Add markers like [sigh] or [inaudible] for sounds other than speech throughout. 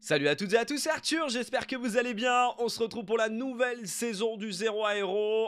Salut à toutes et à tous, Arthur, j'espère que vous allez bien. On se retrouve pour la nouvelle saison du 0 à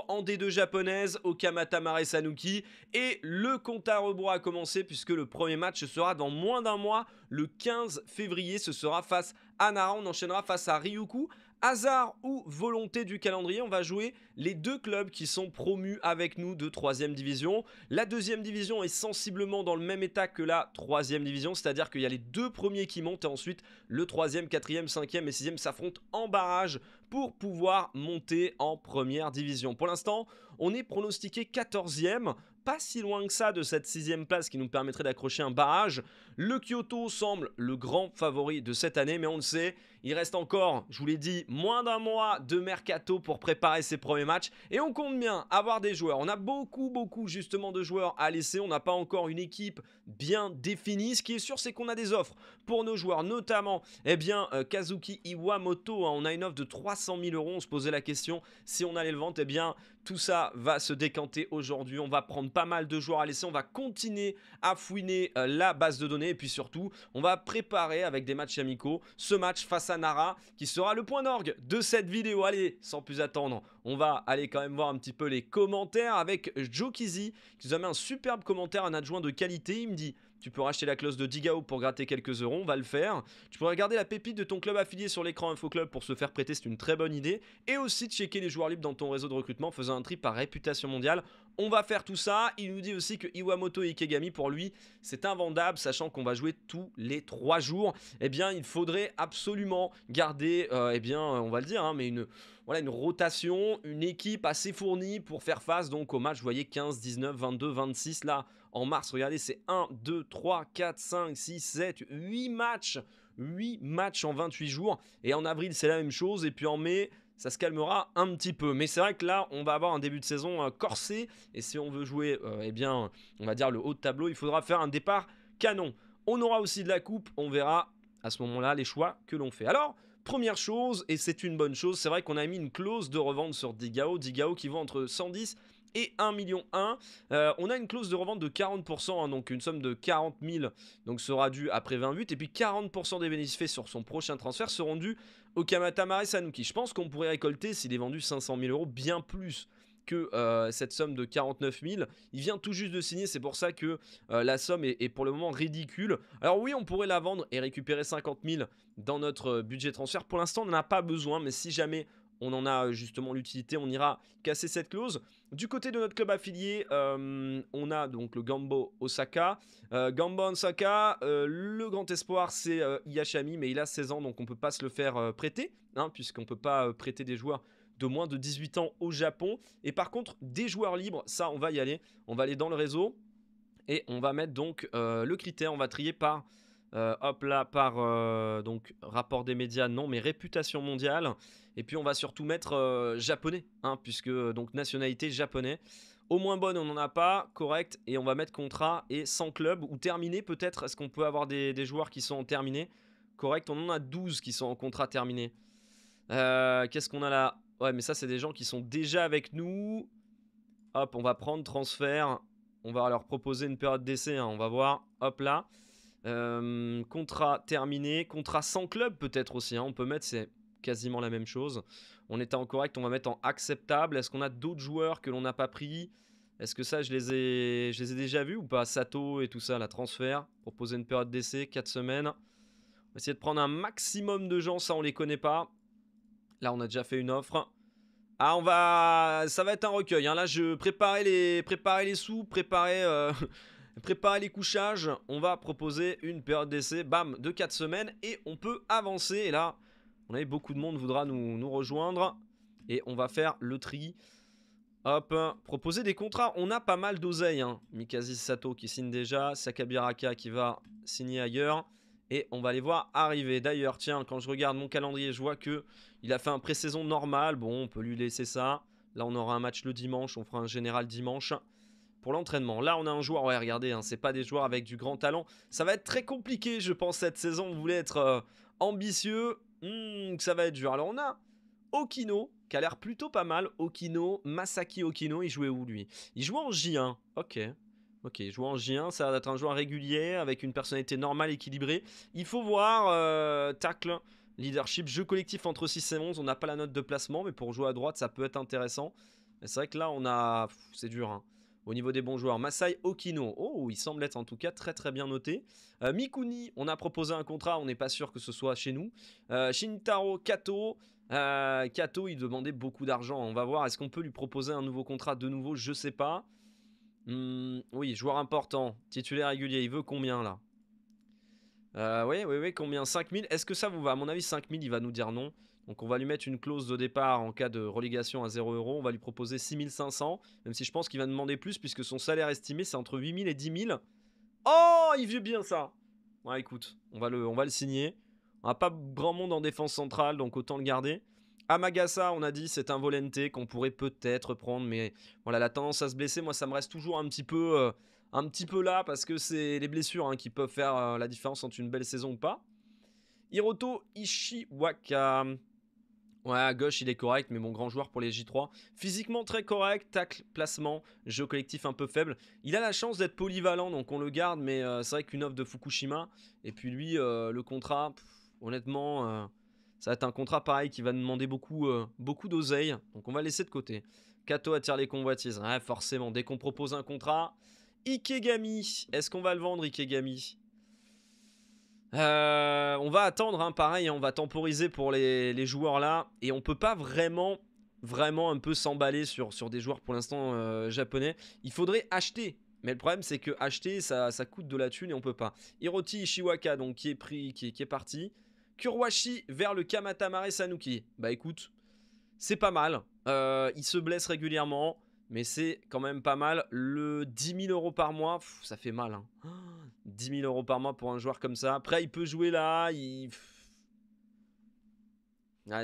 en D2 japonaise au Kamatamare Sanuki. Et le compte à rebours a commencé puisque le premier match sera dans moins d'un mois, le 15 février. Ce sera face à Nara, on enchaînera face à Ryuku. Hasard ou volonté du calendrier, on va jouer les deux clubs qui sont promus avec nous de 3ème division. La 2ème division est sensiblement dans le même état que la 3ème division, c'est-à-dire qu'il y a les deux premiers qui montent et ensuite le 3ème, 4ème, 5ème et 6ème s'affrontent en barrage pour pouvoir monter en première division. Pour l'instant, on est pronostiqué 14e pas si loin que ça de cette sixième place qui nous permettrait d'accrocher un barrage. Le Kyoto semble le grand favori de cette année, mais on le sait, il reste encore, je vous l'ai dit, moins d'un mois de mercato pour préparer ses premiers matchs. Et on compte bien avoir des joueurs. On a beaucoup, beaucoup justement de joueurs à laisser. On n'a pas encore une équipe bien définie. Ce qui est sûr, c'est qu'on a des offres pour nos joueurs, notamment, eh bien, euh, Kazuki Iwamoto. Hein. on a une offre de 300 000 euros. On se posait la question si on allait le vendre. Eh bien, tout ça va se décanter aujourd'hui. On va prendre pas mal de joueurs à laisser. On va continuer à fouiner euh, la base de données. Et puis surtout, on va préparer avec des matchs amicaux ce match face à Nara qui sera le point d'orgue de cette vidéo. Allez, sans plus attendre, on va aller quand même voir un petit peu les commentaires avec Joe Kizzy qui nous a mis un superbe commentaire, un adjoint de qualité. Il me dit... Tu peux racheter la clause de Digao pour gratter quelques euros, on va le faire. Tu pourrais garder la pépite de ton club affilié sur l'écran Infoclub Club pour se faire prêter, c'est une très bonne idée. Et aussi checker les joueurs libres dans ton réseau de recrutement faisant un trip par réputation mondiale. On va faire tout ça. Il nous dit aussi que Iwamoto et Ikegami, pour lui, c'est invendable, sachant qu'on va jouer tous les trois jours. Eh bien, il faudrait absolument garder, euh, eh bien, on va le dire, hein, mais une, voilà, une rotation, une équipe assez fournie pour faire face donc au match, vous voyez, 15, 19, 22, 26 là en mars. Regardez, c'est 1, 2, 3, 4, 5, 6, 7, 8 matchs. 8 matchs en 28 jours. Et en avril, c'est la même chose. Et puis en mai, ça se calmera un petit peu. Mais c'est vrai que là, on va avoir un début de saison euh, corsé. Et si on veut jouer, euh, eh bien, on va dire le haut de tableau, il faudra faire un départ canon. On aura aussi de la coupe. On verra à ce moment-là les choix que l'on fait. Alors, Première chose, et c'est une bonne chose, c'est vrai qu'on a mis une clause de revente sur Digao. Digao qui vaut entre 110 et 1 million euh, on a une clause de revente de 40%, hein, donc une somme de 40 000 donc sera due après 28, buts. Et puis 40% des bénéfices faits sur son prochain transfert seront dus au Kamata Sanuki. Je pense qu'on pourrait récolter, s'il est vendu 500 000 euros, bien plus que euh, cette somme de 49 000. Il vient tout juste de signer, c'est pour ça que euh, la somme est, est, pour le moment ridicule. Alors oui, on pourrait la vendre et récupérer 50 000 dans notre budget transfert. Pour l'instant, on n'en a pas besoin, mais si jamais on en a justement l'utilité, on ira casser cette clause. Du côté de notre club affilié, euh, on a donc le Gambo Osaka. Euh, Gambo Osaka, euh, le grand espoir, c'est Yashami, mais il a 16 ans, donc on ne peut pas se le faire prêter, hein, puisqu'on ne peut pas prêter des joueurs de moins de 18 ans au Japon. Et par contre, des joueurs libres, ça, on va y aller. On va aller dans le réseau et on va mettre donc le critère, on va trier par euh, hop là, par euh, donc rapport des médias, non, mais réputation mondiale. Et puis on va surtout mettre euh, japonais, hein, puisque donc nationalité japonais. Au moins bonne, on n'en a pas, correct. Et on va mettre contrat et sans club ou terminé peut-être. Est-ce qu'on peut avoir des, joueurs qui sont en terminé Correct, on en a 12 qui sont en contrat terminé. Qu'est-ce qu'on a là Ouais, mais ça, c'est des gens qui sont déjà avec nous. Hop, on va prendre transfert. On va leur proposer une période d'essai, hein, on va voir. Hop là. Euh, contrat terminé, contrat sans club peut-être aussi. Hein. On peut mettre, c'est quasiment la même chose. On était en correct, on va mettre en acceptable. Est-ce qu'on a d'autres joueurs que l'on n'a pas pris Est-ce que ça, je les, ai, je les ai déjà vus ou pas Sato et tout ça, la transfert, proposer une période d'essai, 4 semaines. On va essayer de prendre un maximum de gens, ça on les connaît pas. Là, on a déjà fait une offre. Ah, on va... Ça va être un recueil. Hein. Là, je préparais les, les sous, préparais... Euh, prépare les couchages, on va proposer une période d'essai, bam, de 4 semaines et on peut avancer. Et là, on a beaucoup de monde voudra nous, rejoindre et on va faire le tri. Hop, proposer des contrats. On a pas mal d'oseilles. Hein. Mikazis Sato qui signe déjà, Sakabiraka qui va signer ailleurs. Et on va les voir arriver. D'ailleurs, tiens, quand je regarde mon calendrier, je vois que il a fait un pré-saison normal. Bon, on peut lui laisser ça. Là, on aura un match le dimanche. On fera un général dimanche pour l'entraînement. Là, on a un joueur, ouais, regardez, hein, c'est pas des joueurs avec du grand talent. Ça va être très compliqué, je pense, cette saison. On voulait être euh, ambitieux. Hmm, ça va être dur. Alors, on a Okino, qui a l'air plutôt pas mal. Okino, Masaki Okino, il jouait où, lui Il jouait en J1. Ok. Ok, jouait en J1, ça va être un joueur régulier, avec une personnalité normale, équilibrée. Il faut voir, euh, tacle, leadership, jeu collectif entre 6 et 11. On n'a pas la note de placement, mais pour jouer à droite, ça peut être intéressant. Mais c'est vrai que là, on a... C'est dur, hein. Au niveau des bons joueurs, Masai Okino, oh, il semble être en tout cas très très bien noté. Euh, Mikuni, on a proposé un contrat, on n'est pas sûr que ce soit chez nous. Euh, Shintaro Kato, euh, Kato, il demandait beaucoup d'argent. On va voir, est-ce qu'on peut lui proposer un nouveau contrat de nouveau Je sais pas. Hmm, oui, joueur important, titulaire régulier, il veut combien là oui, oui, oui, combien 5000 Est-ce que ça vous va À mon avis, 5000, il va nous dire non. Donc on va lui mettre une clause de départ en cas de relégation à 0 euros. On va lui proposer 6500, même si je pense qu'il va demander plus puisque son salaire estimé c'est entre 8000 et 10 000. Oh, il veut bien ça. Ouais, écoute, on va le, on va le signer. On n'a pas grand monde en défense centrale, donc autant le garder. Amagasa, on a dit, c'est un volenté qu'on pourrait peut-être prendre, mais voilà, la tendance à se blesser, moi, ça me reste toujours un petit peu, euh, un petit peu là, parce que c'est les blessures hein, qui peuvent faire euh, la différence entre une belle saison ou pas. Hiroto Ishiwaka, Ouais, à gauche, il est correct, mais mon grand joueur pour les J3. Physiquement très correct, tacle, placement, jeu collectif un peu faible. Il a la chance d'être polyvalent, donc on le garde, mais euh, c'est vrai qu'une offre de Fukushima. Et puis lui, euh, le contrat, honnêtement, euh, ça va être un contrat pareil qui va demander beaucoup, beaucoup d'oseille. Donc on va laisser de côté. Kato attire les convoitises. Ouais, forcément, dès qu'on propose un contrat. Ikegami, est-ce qu'on va le vendre, Ikegami euh, on va attendre, hein, pareil, hein, on va temporiser pour les, joueurs là. Et on peut pas vraiment, vraiment un peu s'emballer sur, sur des joueurs pour l'instant euh, japonais. Il faudrait acheter. Mais le problème, c'est que acheter, ça, coûte de la thune et on peut pas. Hiroti Ishiwaka, donc, qui est pris, qui, est parti. Kurwashi vers le Kamatamare Sanuki. Bah écoute, c'est pas mal. Euh, il se blesse régulièrement mais c'est quand même pas mal. Le 10 000 euros par mois, ça fait mal. 10 hein. 000 [gasps] euros par mois pour un joueur comme ça. Après, il peut jouer là. Il...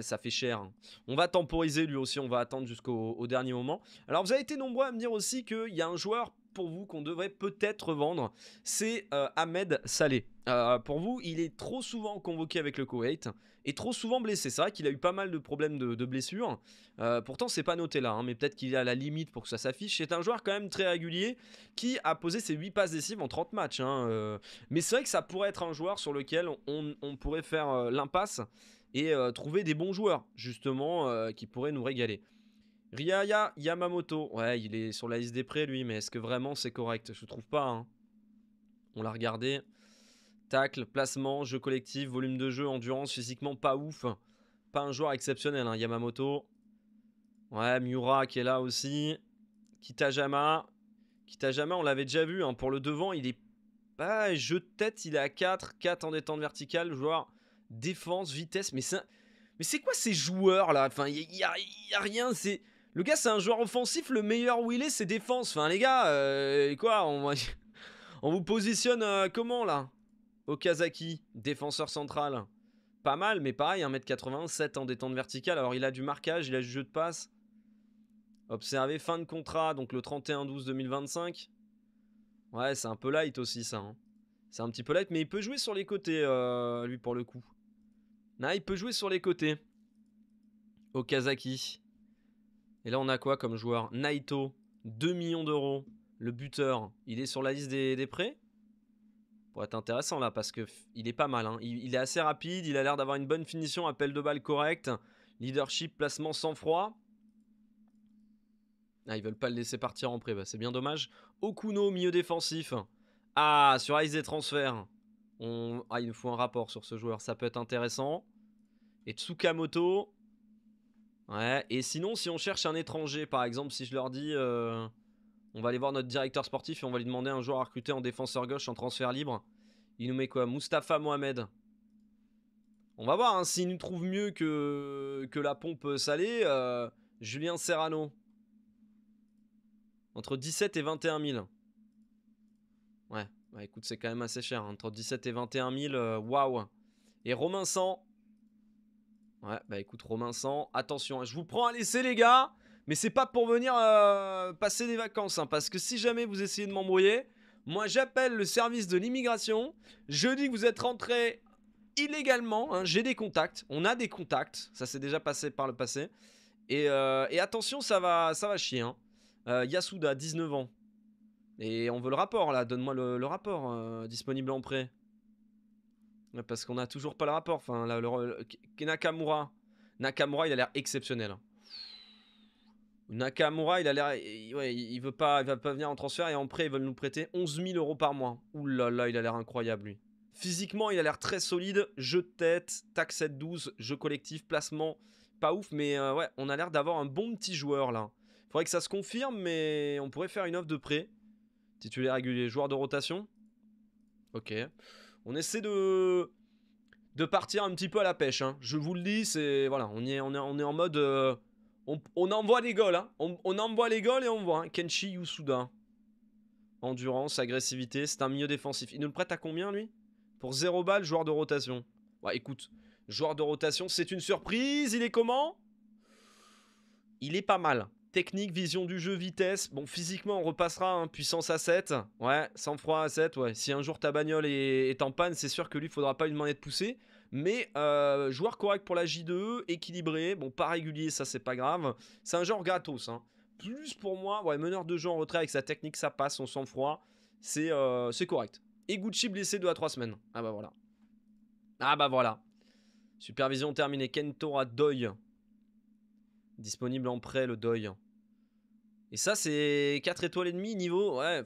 ça fait cher. Hein. On va temporiser lui aussi. On va attendre jusqu'au dernier moment. Alors, vous avez été nombreux à me dire aussi qu'il y a un joueur pour vous qu'on devrait peut-être vendre. C'est euh, Ahmed Saleh. Euh, pour vous, il est trop souvent convoqué avec le Koweït et trop souvent blessé. C'est vrai qu'il a eu pas mal de problèmes de, blessures. Euh, pourtant, c'est pas noté là, hein, mais peut-être qu'il est à la limite pour que ça s'affiche. C'est un joueur quand même très régulier qui a posé ses 8 passes décisives en 30 matchs. Hein, euh. Mais c'est vrai que ça pourrait être un joueur sur lequel on, pourrait faire l'impasse et trouver des bons joueurs, justement, qui pourraient nous régaler. Riaya Yamamoto, ouais, il est sur la liste des prêts lui, mais est-ce que vraiment c'est correct Je trouve pas. Hein. On l'a regardé. Tacle, placement, jeu collectif, volume de jeu, endurance, physiquement pas ouf. Pas un joueur exceptionnel, hein, Yamamoto. Ouais, Miura qui est là aussi. Kitajama. Kitajama, on l'avait déjà vu. Hein, pour le devant, il est pas jeu de tête, il est à 4. 4 en détente verticale, joueur défense, vitesse. Mais c'est, mais c'est quoi ces joueurs là Enfin, il n'y a, rien. C'est... Le gars, c'est un joueur offensif. Le meilleur où il est, c'est défense. Enfin, les gars, euh, quoi on... [laughs] on vous positionne euh, comment là Okazaki, défenseur central. Pas mal, mais pareil, 1m87 en détente verticale. Alors il a du marquage, il a du jeu de passe. Observez, fin de contrat, donc le 31-12-2025. Ouais, c'est un peu light aussi ça. Hein. C'est un petit peu light, mais il peut jouer sur les côtés, euh, lui, pour le coup. Non, il peut jouer sur les côtés. Okazaki. Et là, on a quoi comme joueur Naito, 2 millions d'euros. Le buteur, il est sur la liste des prêts pour être intéressant là parce que il est pas mal. Hein. Il, est assez rapide, il a l'air d'avoir une bonne finition, appel de balle correct, leadership, placement sans froid. Ah, ils veulent pas le laisser partir en pré, bah, c'est bien dommage. Okuno, milieu défensif. Ah, sur Ice et Transfert. On... Ah, il nous faut un rapport sur ce joueur, ça peut être intéressant. Et Tsukamoto. Ouais, et sinon, si on cherche un étranger, par exemple, si je leur dis. Euh, on va aller voir notre directeur sportif et on va lui demander un joueur à recruter en défenseur gauche en transfert libre. Il nous met quoi Mustapha Mohamed. On va voir hein, s'il nous trouve mieux que, que la pompe salée. Euh, Julien Serrano. Entre 17 et 21 000. Ouais, bah écoute, c'est quand même assez cher. Hein. Entre 17 et 21 000, euh, waouh. Et Romain 100. Ouais, bah écoute, Romain 100. Attention, hein. je vous prends à laisser, les gars. Mais c'est pas pour venir euh, passer des vacances, hein, parce que si jamais vous essayez de m'embrouiller, moi j'appelle le service de l'immigration, je dis que vous êtes rentré illégalement, hein. j'ai des contacts, on a des contacts, ça s'est déjà passé par le passé. Et, euh, attention, ça va, ça va chier. Hein. Euh, Yasuda, 19 ans. Et on veut le rapport là, donne-moi le, rapport euh, disponible en prêt. Parce qu'on a toujours pas le rapport. Enfin, Nakamura. Nakamura, il a l'air exceptionnel. Hein. Nakamura, il a l'air. Il, ouais, veut pas, va pas venir en transfert et en prêt, ils veulent nous prêter 11 000 euros par mois. Ouh là là, il a l'air incroyable lui. Physiquement, il a l'air très solide. Jeu de tête, tac 7-12, jeu collectif, placement. Pas ouf, mais euh, ouais, on a l'air d'avoir un bon petit joueur là. Faudrait que ça se confirme, mais on pourrait faire une offre de prêt. Titulaire régulier, joueur de rotation. Ok. On essaie de de partir un petit peu à la pêche. Hein. Je vous le dis, c'est voilà, on, est, on, est, en mode euh, on, envoie les goals, hein. on, envoie les goals et on voit. Hein. Kenshi Yusuda. Endurance, agressivité, c'est un milieu défensif. Il nous le prête à combien, lui Pour 0 balles, joueur de rotation. Ouais, écoute, joueur de rotation, c'est une surprise. Il est comment Il est pas mal. Technique, vision du jeu, vitesse. Bon, physiquement, on repassera. Hein. Puissance à 7. Ouais, sans froid à 7. Ouais. Si un jour ta bagnole est, en panne, c'est sûr que lui, il faudra pas une demander de pousser. Mais euh, joueur correct pour la J2, équilibré, bon, pas régulier, ça c'est pas grave. C'est un genre gratos. Hein. Plus pour moi, ouais, meneur de jeu en retrait avec sa technique, ça passe, on sang-froid, euh, c'est correct. Et Gucci blessé 2 à 3 semaines. Ah bah voilà. Ah bah voilà. Supervision terminée. à Deuil. Disponible en prêt, le Deuil. Et ça, c'est 4 étoiles et demi niveau. Ouais,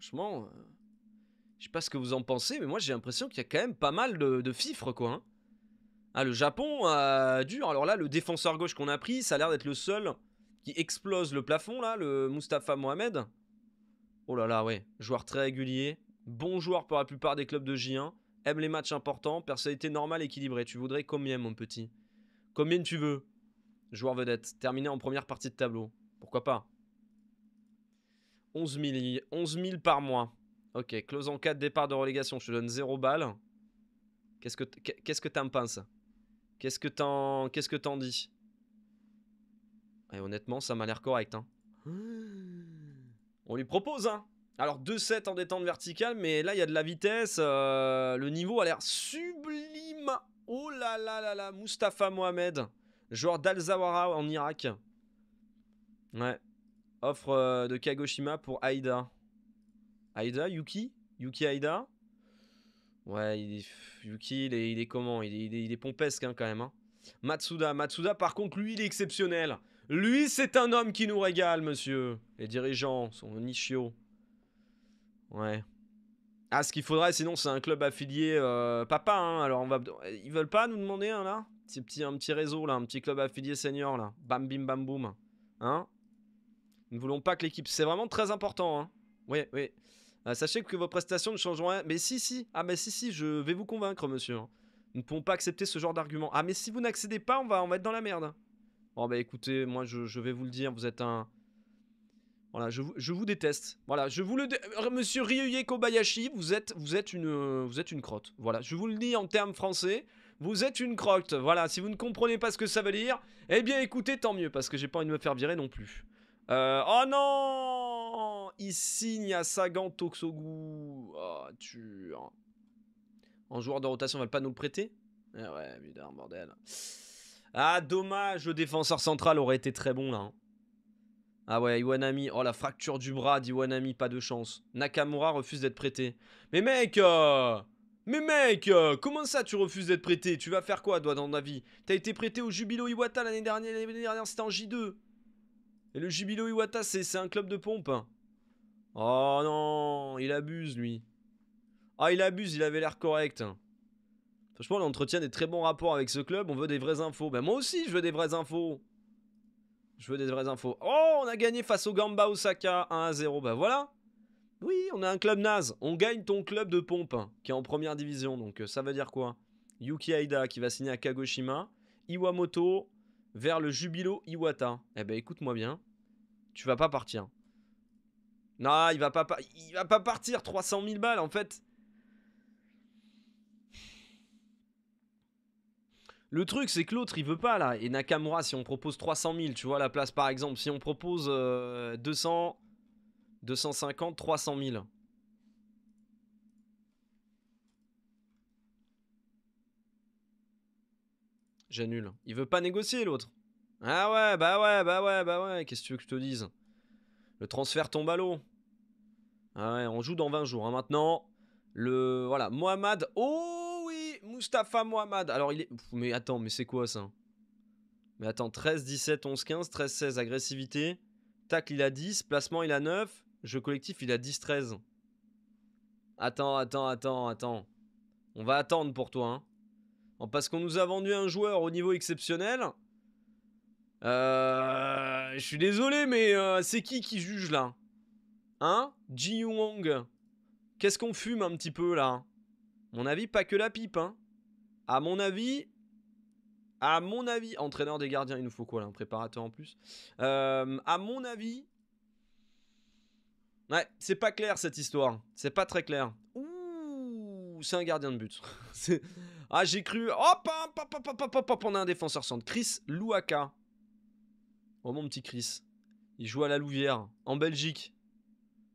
franchement. Euh, je sais pas ce que vous en pensez, mais moi j'ai l'impression qu'il y a quand même pas mal de, fifres, quoi. Hein. Ah, le Japon, a dur. Alors là, le défenseur gauche qu'on a pris, ça a l'air d'être le seul qui explose le plafond, là, le Mustapha Mohamed. Oh là là, ouais. Joueur très régulier. Bon joueur pour la plupart des clubs de J1. Aime les matchs importants. Personnalité normale, équilibrée. Tu voudrais combien, mon petit Combien tu veux Joueur vedette. Terminé en première partie de tableau. Pourquoi pas 11 000, 11 000 par mois. Ok, close en 4, départ de relégation. Je te donne 0 balles. Qu'est-ce que quest t'en penses Qu'est-ce que t'en que dis Et eh, honnêtement, ça m'a l'air correct. Hein. [gasps] On lui propose. Hein. Alors 2-7 en détente verticale, mais là il y a de la vitesse. Euh, le niveau a l'air sublime. Oh là là là là, Mustafa Mohamed, joueur d'Al-Zawara en Irak. Ouais. Offre euh, de Kagoshima pour Aïda. Aida, Yuki Yuki Aida Ouais, Yuki, il est, comment il est, il est, pompesque hein, quand même. Hein. Matsuda, Matsuda, par contre, lui, il est exceptionnel. Lui, c'est un homme qui nous régale, monsieur. Les dirigeants sont nichio, Ouais. Ah, ce qu'il faudrait, sinon, c'est un club affilié euh, papa. Hein, alors, on va. Ils veulent pas nous demander hein, là petit, un petit réseau là, un petit club affilié senior là. Bam, bim, bam, boum. Hein Nous ne voulons pas que l'équipe. C'est vraiment très important. Hein. Oui, oui. Ah, sachez que vos prestations ne changeront rien. Mais si, si. Ah, mais si, si, je vais vous convaincre, monsieur. Nous ne pouvons pas accepter ce genre d'argument. Ah, mais si vous n'accédez pas, on va, on va être dans la merde. Bon, bah écoutez, moi, je, vais vous le dire, vous êtes un... Voilà, je, vous déteste. Voilà, je vous le... Euh, monsieur Ryuye Kobayashi, vous êtes, vous, êtes une, vous êtes une crotte. Voilà, je vous le dis en termes français. Vous êtes une crotte. Voilà, si vous ne comprenez pas ce que ça veut dire, eh bien écoutez, tant mieux, parce que j'ai pas envie de me faire virer non plus. Euh... Oh non il signe à Sagan oh, tu... En joueur de rotation, va va pas nous le prêter ah Ouais, bordel. Ah, dommage, le défenseur central aurait été très bon là. Hein. Ah ouais, Iwanami, oh la fracture du bras d'Iwanami, pas de chance. Nakamura refuse d'être prêté. Mais mec euh, Mais mec, euh, comment ça tu refuses d'être prêté Tu vas faire quoi, toi, dans ta vie T'as été prêté au Jubilo Iwata l'année dernière, l'année dernière c'était en J2. Et le Jubilo Iwata, c'est un club de pompe. Hein. Oh non, il abuse lui. Ah, il abuse, il avait l'air correct. Hein. Franchement, on entretient des très bons rapports avec ce club, on veut des vraies infos. Ben moi aussi, je veux des vraies infos. Je veux des vraies infos. Oh, on a gagné face au Gamba Osaka 1 à 0. Ben voilà. Oui, on a un club naze. On gagne ton club de pompe, hein, qui est en première division. Donc euh, ça veut dire quoi Yuki Aida qui va signer à Kagoshima. Iwamoto vers le Jubilo Iwata. Eh ben écoute-moi bien. Tu vas pas partir. Non, il va pas, il va pas partir 300 000 balles en fait. Le truc, c'est que l'autre, il veut pas là. Et Nakamura, si on propose 300 000, tu vois, la place par exemple, si on propose 200, 250, 300 000. J'annule. Il veut pas négocier l'autre. Ah ouais, bah ouais, bah ouais, bah ouais, qu'est-ce que tu veux que je te dise le transfert tombe à l'eau. Ah ouais, on joue dans 20 jours. Hein, maintenant, le. Voilà, Mohamed. Oh oui Mustapha Mohamed. Alors il est. mais attends, mais c'est quoi ça Mais attends, 13, 17, 11, 15, 13, 16, agressivité. tac, il a 10. Placement, il a 9. Jeu collectif, il a 10, 13. Attends, attends, attends, attends. On va attendre pour toi. Hein. Parce qu'on nous a vendu un joueur au niveau exceptionnel. Euh, je suis désolé, mais euh, c'est qui qui juge là Hein Ji Qu'est-ce qu'on fume un petit peu là Mon avis, pas que la pipe, hein. À mon avis, à mon avis, entraîneur des gardiens, il nous faut quoi là Un préparateur en plus euh, À mon avis, ouais, c'est pas clair cette histoire. C'est pas très clair. Ouh, c'est un gardien de but. [laughs] ah, j'ai cru. Hop, hop, hop, hop, hop, hop, hop, on a un défenseur centre. Chris Louaka. Oh mon petit Chris, il joue à la Louvière, en Belgique.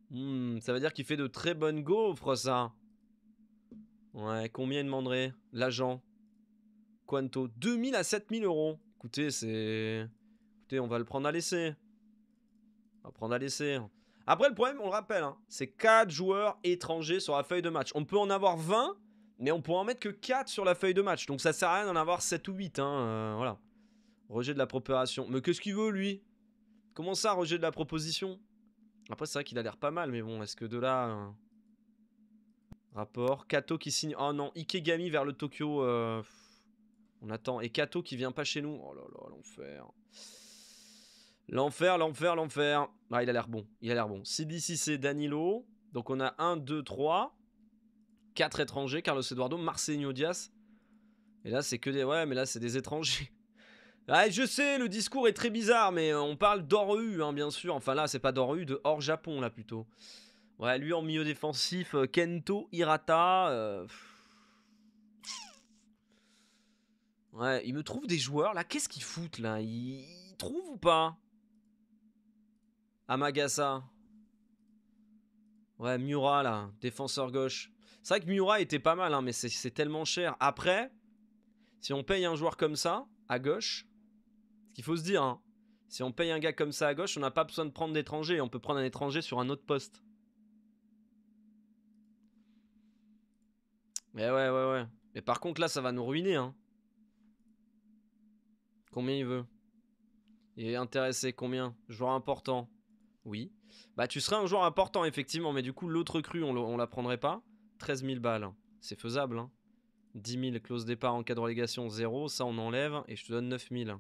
Hmm, ça veut dire qu'il fait de très bonnes gaufres, ça. Ouais, combien il demanderait l'agent Quanto 2000 à 7000 euros. Écoutez, c'est... Écoutez, on va le prendre à l'essai. On va prendre à l'essai. Après, le problème, on le rappelle, hein, c'est 4 joueurs étrangers sur la feuille de match. On peut en avoir 20, mais on peut en mettre que 4 sur la feuille de match. Donc ça sert à rien d'en avoir 7 ou 8. Hein, euh, voilà. Rejet de la proposition. Mais qu'est-ce qu'il veut, lui Comment ça, rejet de la proposition Après, c'est vrai qu'il a l'air pas mal, mais bon, est-ce que de là... Hein, rapport. Kato qui signe... Oh non, Ikegami vers le Tokyo. Euh, on attend. Et Kato qui vient pas chez nous. Oh là là, l'enfer. L'enfer, l'enfer, l'enfer. Ah, il a l'air bon. Il a l'air bon. CDC, c'est Danilo. Donc on a 1, 2, 3. 4 étrangers. Carlos Eduardo, Marcelino Dias. Et là, c'est que des. Ouais, mais là, c'est des étrangers. Ah, je sais, le discours est très bizarre, mais euh, on parle d'Oru, hein, bien sûr. Enfin là, c'est pas d'Oru, de hors Japon, là plutôt. Ouais, lui en milieu défensif, euh, Kento Hirata. Euh, ouais, il me trouve des joueurs là. Qu'est-ce qu'ils foutent là Ils trouvent ou pas Amagasa. Ouais, Miura là, défenseur gauche. C'est vrai que Miura était pas mal, hein, mais c'est tellement cher. Après, si on paye un joueur comme ça, à gauche, ce qu'il faut se dire, hein, si on paye un gars comme ça à gauche, on n'a pas besoin de prendre d'étrangers. On peut prendre un étranger sur un autre poste. Mais ouais, ouais, ouais. Mais par contre, là, ça va nous ruiner. Hein. Combien il veut Il est intéressé, combien Joueur important. Oui. Bah, tu serais un joueur important, effectivement. Mais du coup, l'autre cru, on, ne la prendrait pas. 13 000 balles. C'est faisable. Hein. 10 000 clause départ en cas de relégation, 0. Ça, on enlève. Et je te donne 9 000.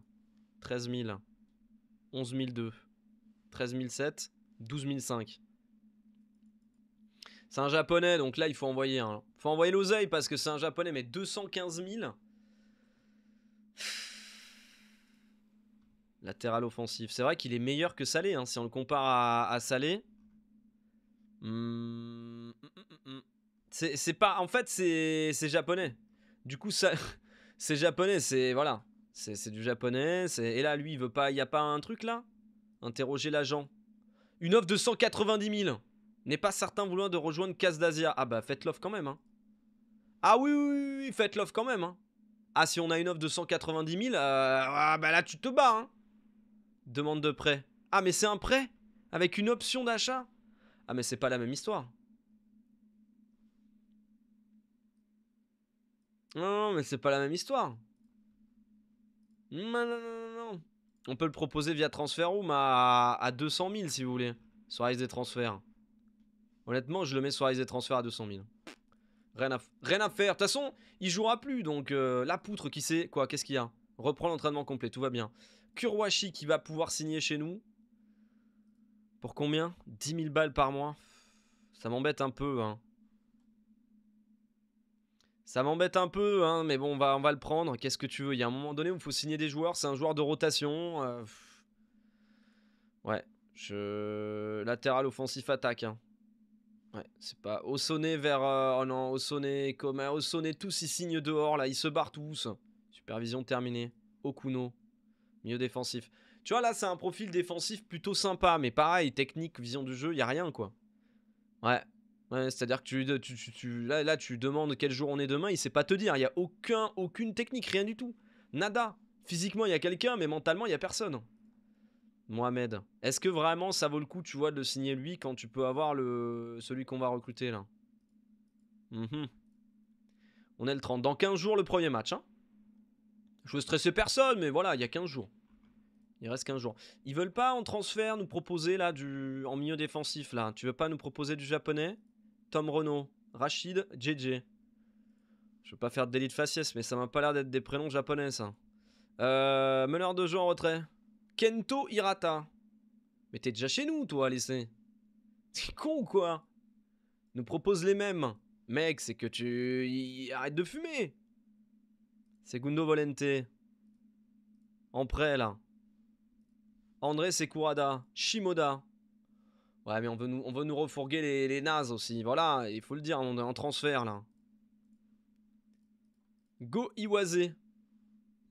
13 000, 11 002, 13 007, 12 005. C'est un japonais, donc là, il faut envoyer Il hein. faut envoyer l'oseille parce que c'est un japonais, mais 215 000. Latéral offensif. C'est vrai qu'il est meilleur que Salé, hein, si on le compare à, Salé. Hmm, hmm, hmm, c'est pas. En fait, c'est japonais. Du coup, [laughs] c'est japonais, c'est. Voilà. C'est du japonais. Et là, lui, il veut pas. Il y a pas un truc là Interroger l'agent. Une offre de 190 000 N'est pas certain vouloir de rejoindre Case d'Asia. Ah bah faites l'offre quand même. Hein. Ah oui, oui, oui faites l'offre quand même. Hein. Ah si on a une offre de 190 000, euh, ah bah là tu te bats. Hein. Demande de prêt. Ah mais c'est un prêt Avec une option d'achat Ah mais c'est pas la même histoire. Non, non mais c'est pas la même histoire. Non, non, non, non. On peut le proposer via Transferroom à, à 200 000 si vous voulez. Sur des transferts. Honnêtement, je le mets sur Rise des transferts à 200 000. Rien à, rien à faire. De toute façon, il jouera plus. Donc, euh, la poutre, qui sait Quoi Qu'est-ce qu'il y a Reprend l'entraînement complet. Tout va bien. Kurwashi qui va pouvoir signer chez nous. Pour combien 10 000 balles par mois. Ça m'embête un peu. Hein. Ça m'embête un peu, hein, mais bon, on va, on va le prendre. Qu'est-ce que tu veux Il y a un moment donné où il faut signer des joueurs. C'est un joueur de rotation. Euh, ouais. Je... Latéral offensif attaque. Hein. Ouais, c'est pas... Au sonné vers... Euh, oh non, comme. au sonnet, tous ils signent dehors, là. Ils se barrent tous. Supervision terminée. Okuno. Mieux défensif. Tu vois, là, c'est un profil défensif plutôt sympa. Mais pareil, technique, vision du jeu, il a rien, quoi. Ouais, c'est-à-dire que tu, tu, là, tu demandes quel jour on est demain, il sait pas te dire. Il n'y a aucun, aucune technique, rien du tout. Nada. Physiquement, il y a quelqu'un, mais mentalement, il n'y a personne. Mohamed, est-ce que vraiment ça vaut le coup, tu vois, de signer lui quand tu peux avoir le celui qu'on va recruter là mhm. On est le 30. Dans 15 jours, le premier match. Hein Je veux stresser personne, mais voilà, il y a 15 jours. Il reste 15 jours. Ils veulent pas en transfert nous proposer là du en milieu défensif là. Tu veux pas nous proposer du japonais Tom Renault, Rachid, JJ. Je veux pas faire de délit de faciès, mais ça m'a pas l'air d'être des prénoms japonais, ça. Euh, meneur de jeu en retrait. Kento Hirata. Mais t'es déjà chez nous, toi, l'essai, T'es con ou quoi Nous propose les mêmes. Mec, c'est que tu... Arrête de fumer Segundo Volente. En prêt, là. André Sekurada. Shimoda. Ouais, mais on veut nous, on veut nous refourguer les, les nazes aussi. Voilà, il faut le dire, on est en transfert là. Go Iwase,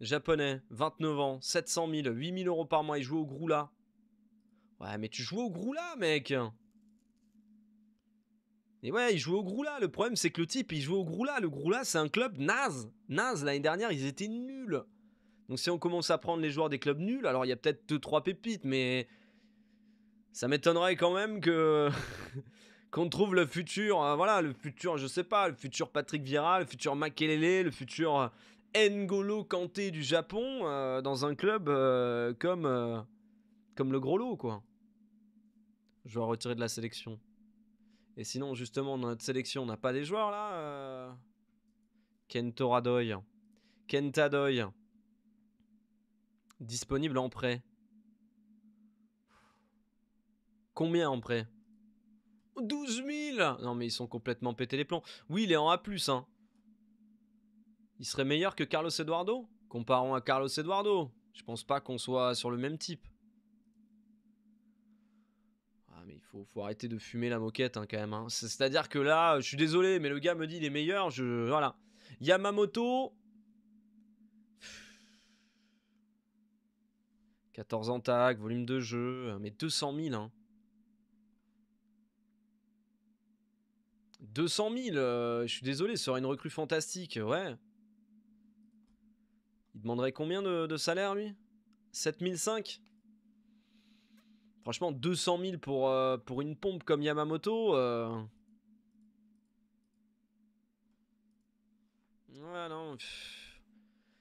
japonais, 29 ans, 700 000, 8 000 euros par mois. Il joue au Groula. Ouais, mais tu joues au Groula, mec. Et ouais, il joue au Groula. Le problème, c'est que le type, il joue au Groula. Le Groula, c'est un club naze. Naze, l'année dernière, ils étaient nuls. Donc si on commence à prendre les joueurs des clubs nuls, alors il y a peut-être 2-3 pépites, mais ça m'étonnerait quand même que [laughs] qu'on trouve le futur, hein, voilà, le futur, je sais pas, le futur Patrick Vieira, le futur Makelele, le futur euh, N'Golo Kanté du Japon euh, dans un club euh, comme comme le gros lot quoi. Je vais retirer de la sélection. Et sinon, justement, dans notre sélection, on n'a pas des joueurs là. Kento Kentadoy, disponible en prêt. Combien en prêt 12 000 Non mais ils sont complètement pété les plombs. Oui, il est en A+, hein. Il serait meilleur que Carlos Eduardo Comparons à Carlos Eduardo. Je pense pas qu'on soit sur le même type. Ah mais il faut, faut arrêter de fumer la moquette hein, quand même. Hein. C'est-à-dire que là, je suis désolé, mais le gars me dit il est meilleur. Je, voilà. Yamamoto... 14 en tag, volume de jeu, mais 200 000. Hein. 200 000, euh, je suis désolé, ça serait une recrue fantastique, ouais. Il demanderait combien de, salaire, lui 7005 Franchement, 200 000 pour, euh, pour une pompe comme Yamamoto... Euh. non...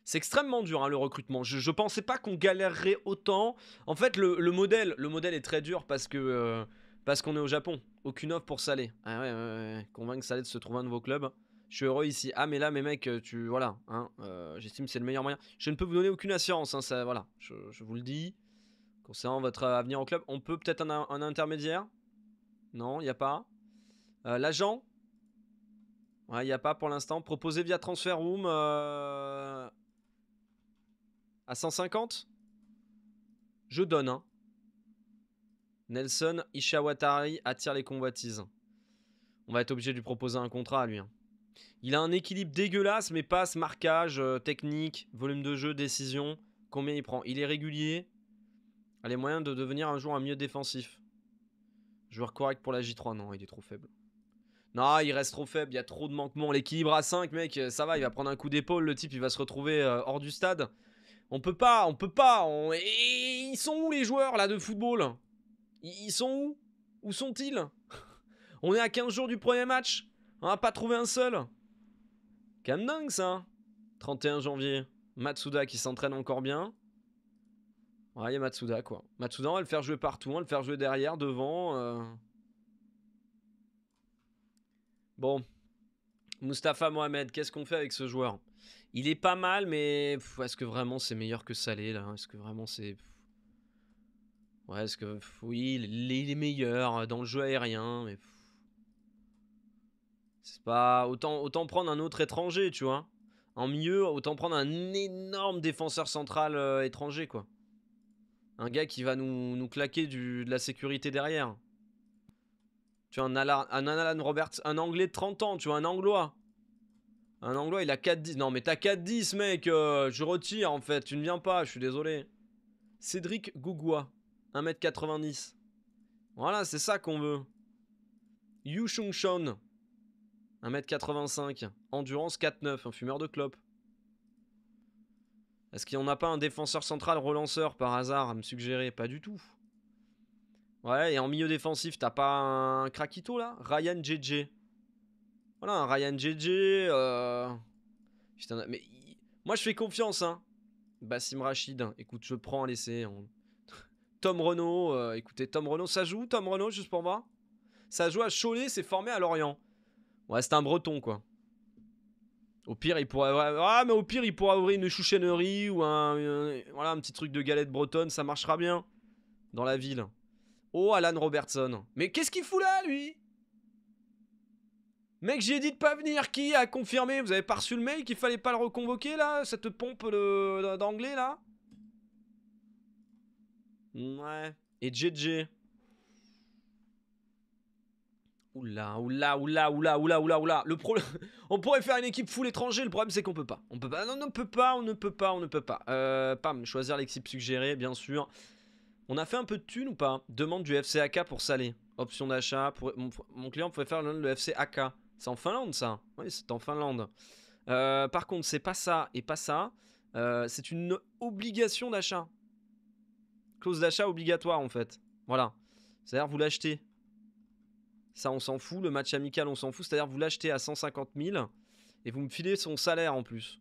C'est extrêmement dur hein, le recrutement. Je, ne pensais pas qu'on galérerait autant. En fait, le, modèle, le modèle est très dur parce que parce qu'on est au Japon. Aucune offre pour Salé. Ah ouais, ouais, Convaincre Salé de se trouver un nouveau club. Je suis heureux ici. Ah, mais là, mes mecs, tu. Voilà. Hein, euh, J'estime que c'est le meilleur moyen. Je ne peux vous donner aucune assurance. Hein, ça, voilà. Je, vous le dis. Concernant votre avenir au club, on peut peut-être un, intermédiaire Non, il n'y a pas. Euh, l'agent Ouais, il n'y a pas pour l'instant. Proposé via Transfer Room euh, à 150 Je donne, hein. Nelson Ishawatari attire les convoitises. On va être obligé de lui proposer un contrat à lui. Hein. Il a un équilibre dégueulasse, mais passe, marquage, euh, technique, volume de jeu, décision. Combien il prend Il est régulier. Il a les moyens de devenir un joueur un mieux défensif. Joueur correct pour la J3. Non, il est trop faible. Non, il reste trop faible. Il y a trop de manquements. L'équilibre à 5, mec, euh, ça va. Il va prendre un coup d'épaule. Le type, il va se retrouver euh, hors du stade. On peut pas, on peut pas. ils sont où les joueurs là de football ils sont où Où sont-ils [laughs] On est à 15 jours du premier match. On n'a pas trouvé un seul. même dingue ça. 31 hein. janvier. Matsuda qui s'entraîne encore bien. Ouais, il y a Matsuda quoi. Matsuda, on va le faire jouer partout. On va le faire jouer derrière, devant. Euh. Bon. Mustapha Mohamed, qu'est-ce qu'on fait avec ce joueur Il est pas mal, mais est-ce que vraiment c'est meilleur que Salé là Est-ce que vraiment c'est. Ouais, parce que oui, il est, meilleur euh, dans le jeu aérien, mais c'est pas autant autant prendre un autre étranger, tu vois. En mieux, autant prendre un énorme défenseur central euh, étranger, quoi. Un gars qui va nous, claquer du, de la sécurité derrière. Tu vois, un, Alan, un Alan Roberts, un anglais de 30 ans, tu vois, un anglois. Un anglois, il a 4-10. Non, mais t'as 4-10, mec. Euh, je retire, en fait. Tu ne viens pas, je suis désolé. Cédric Gougoua. 1m90. Voilà, c'est ça qu'on veut. Yu un 1m85. Endurance 4-9, un fumeur de clope. Est-ce qu'il n'y en a pas un défenseur central relanceur par hasard à me suggérer Pas du tout. Ouais, et en milieu défensif, t'as pas un Krakito là Ryan JJ. Voilà, un Ryan JJ. Euh, putain, mais moi je fais confiance, hein. Bassim Rachid, écoute, je prends à l'essai. Tom Renault, euh, écoutez, Tom Renault, ça joue Tom Renault, juste pour moi Ça joue à Cholet, c'est formé à Lorient. Ouais, c'est un breton, quoi. Au pire, il pourrait ah, mais au pire, il pourra ouvrir une chouchénerie ou un, voilà, un petit truc de galette bretonne, ça marchera bien dans la ville. Oh, Alan Robertson. Mais qu'est-ce qu'il fout là, lui Mec, j'ai dit de pas venir. Qui a confirmé Vous avez pas reçu le mail qu'il fallait pas le reconvoquer là Cette pompe d'anglais là Ouais. Et JJ. Oula, oula, oula, oula, oula, oula, Le problème, [laughs] on pourrait faire une équipe full étranger. Le problème, c'est qu'on peut pas. On peut pas. on ne peut pas. On ne peut pas. On ne peut pas. Euh, pam, choisir l'équipe suggérée, bien sûr. On a fait un peu de thunes ou pas Demande du FC AK pour saler. Option d'achat. Pour... Mon, client pourrait faire le FC AK. C'est en Finlande, ça. Oui, c'est en Finlande. Euh, par contre, c'est pas ça et pas ça. Euh, c'est une obligation d'achat. Clause d'achat obligatoire en fait. Voilà. C'est-à-dire vous l'achetez. Ça on s'en fout, le match amical on s'en fout. C'est-à-dire vous l'achetez à 150 000 et vous me filez son salaire en plus.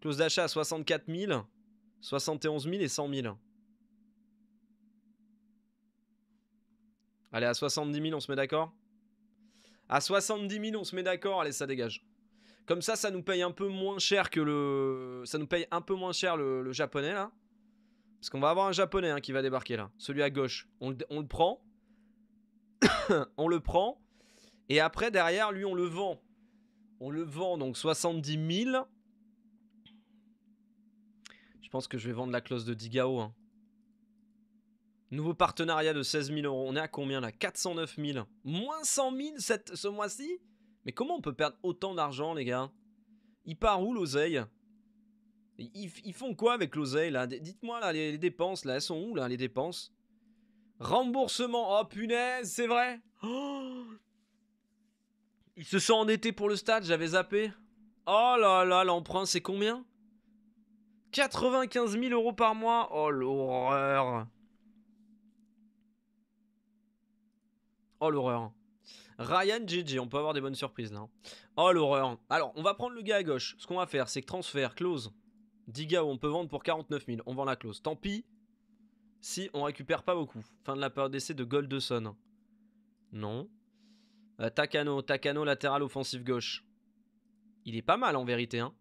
Clause d'achat à 64 000, 71 000 et 100 000. Allez, à 70 000, on se met d'accord À 70 000, on se met d'accord, allez, ça dégage. Comme ça, ça nous paye un peu moins cher que le... Ça nous paye un peu moins cher le, le japonais, là. Parce qu'on va avoir un japonais hein, qui va débarquer là. Celui à gauche. On, le prend. [coughs] on le prend. Et après, derrière, lui, on le vend. On le vend donc 70 000. Je pense que je vais vendre la clause de Digao. Hein. Nouveau partenariat de 16 000 euros. On est à combien là 409 000. Moins 100 000 ce mois-ci Mais comment on peut perdre autant d'argent, les gars Il part où l'oseille ils, font quoi avec l'oseille là Dites-moi là, les, dépenses là, elles sont où là les dépenses Remboursement, oh punaise, c'est vrai [gasps] Ils se sont endettés pour le stade, j'avais zappé. Oh là là, l'emprunt c'est combien 95 000 euros par mois Oh l'horreur Oh l'horreur Ryan Gigi, on peut avoir des bonnes surprises là. Hein. Oh l'horreur. Alors, on va prendre le gars à gauche. Ce qu'on va faire, c'est que transfert, close. Digao, on peut vendre pour 49 000. On vend la clause. Tant pis si on récupère pas beaucoup. Fin de la période d'essai de Goldeson. Non. Euh, Takano, Takano, latéral offensif gauche. Il est pas mal en vérité. Hein.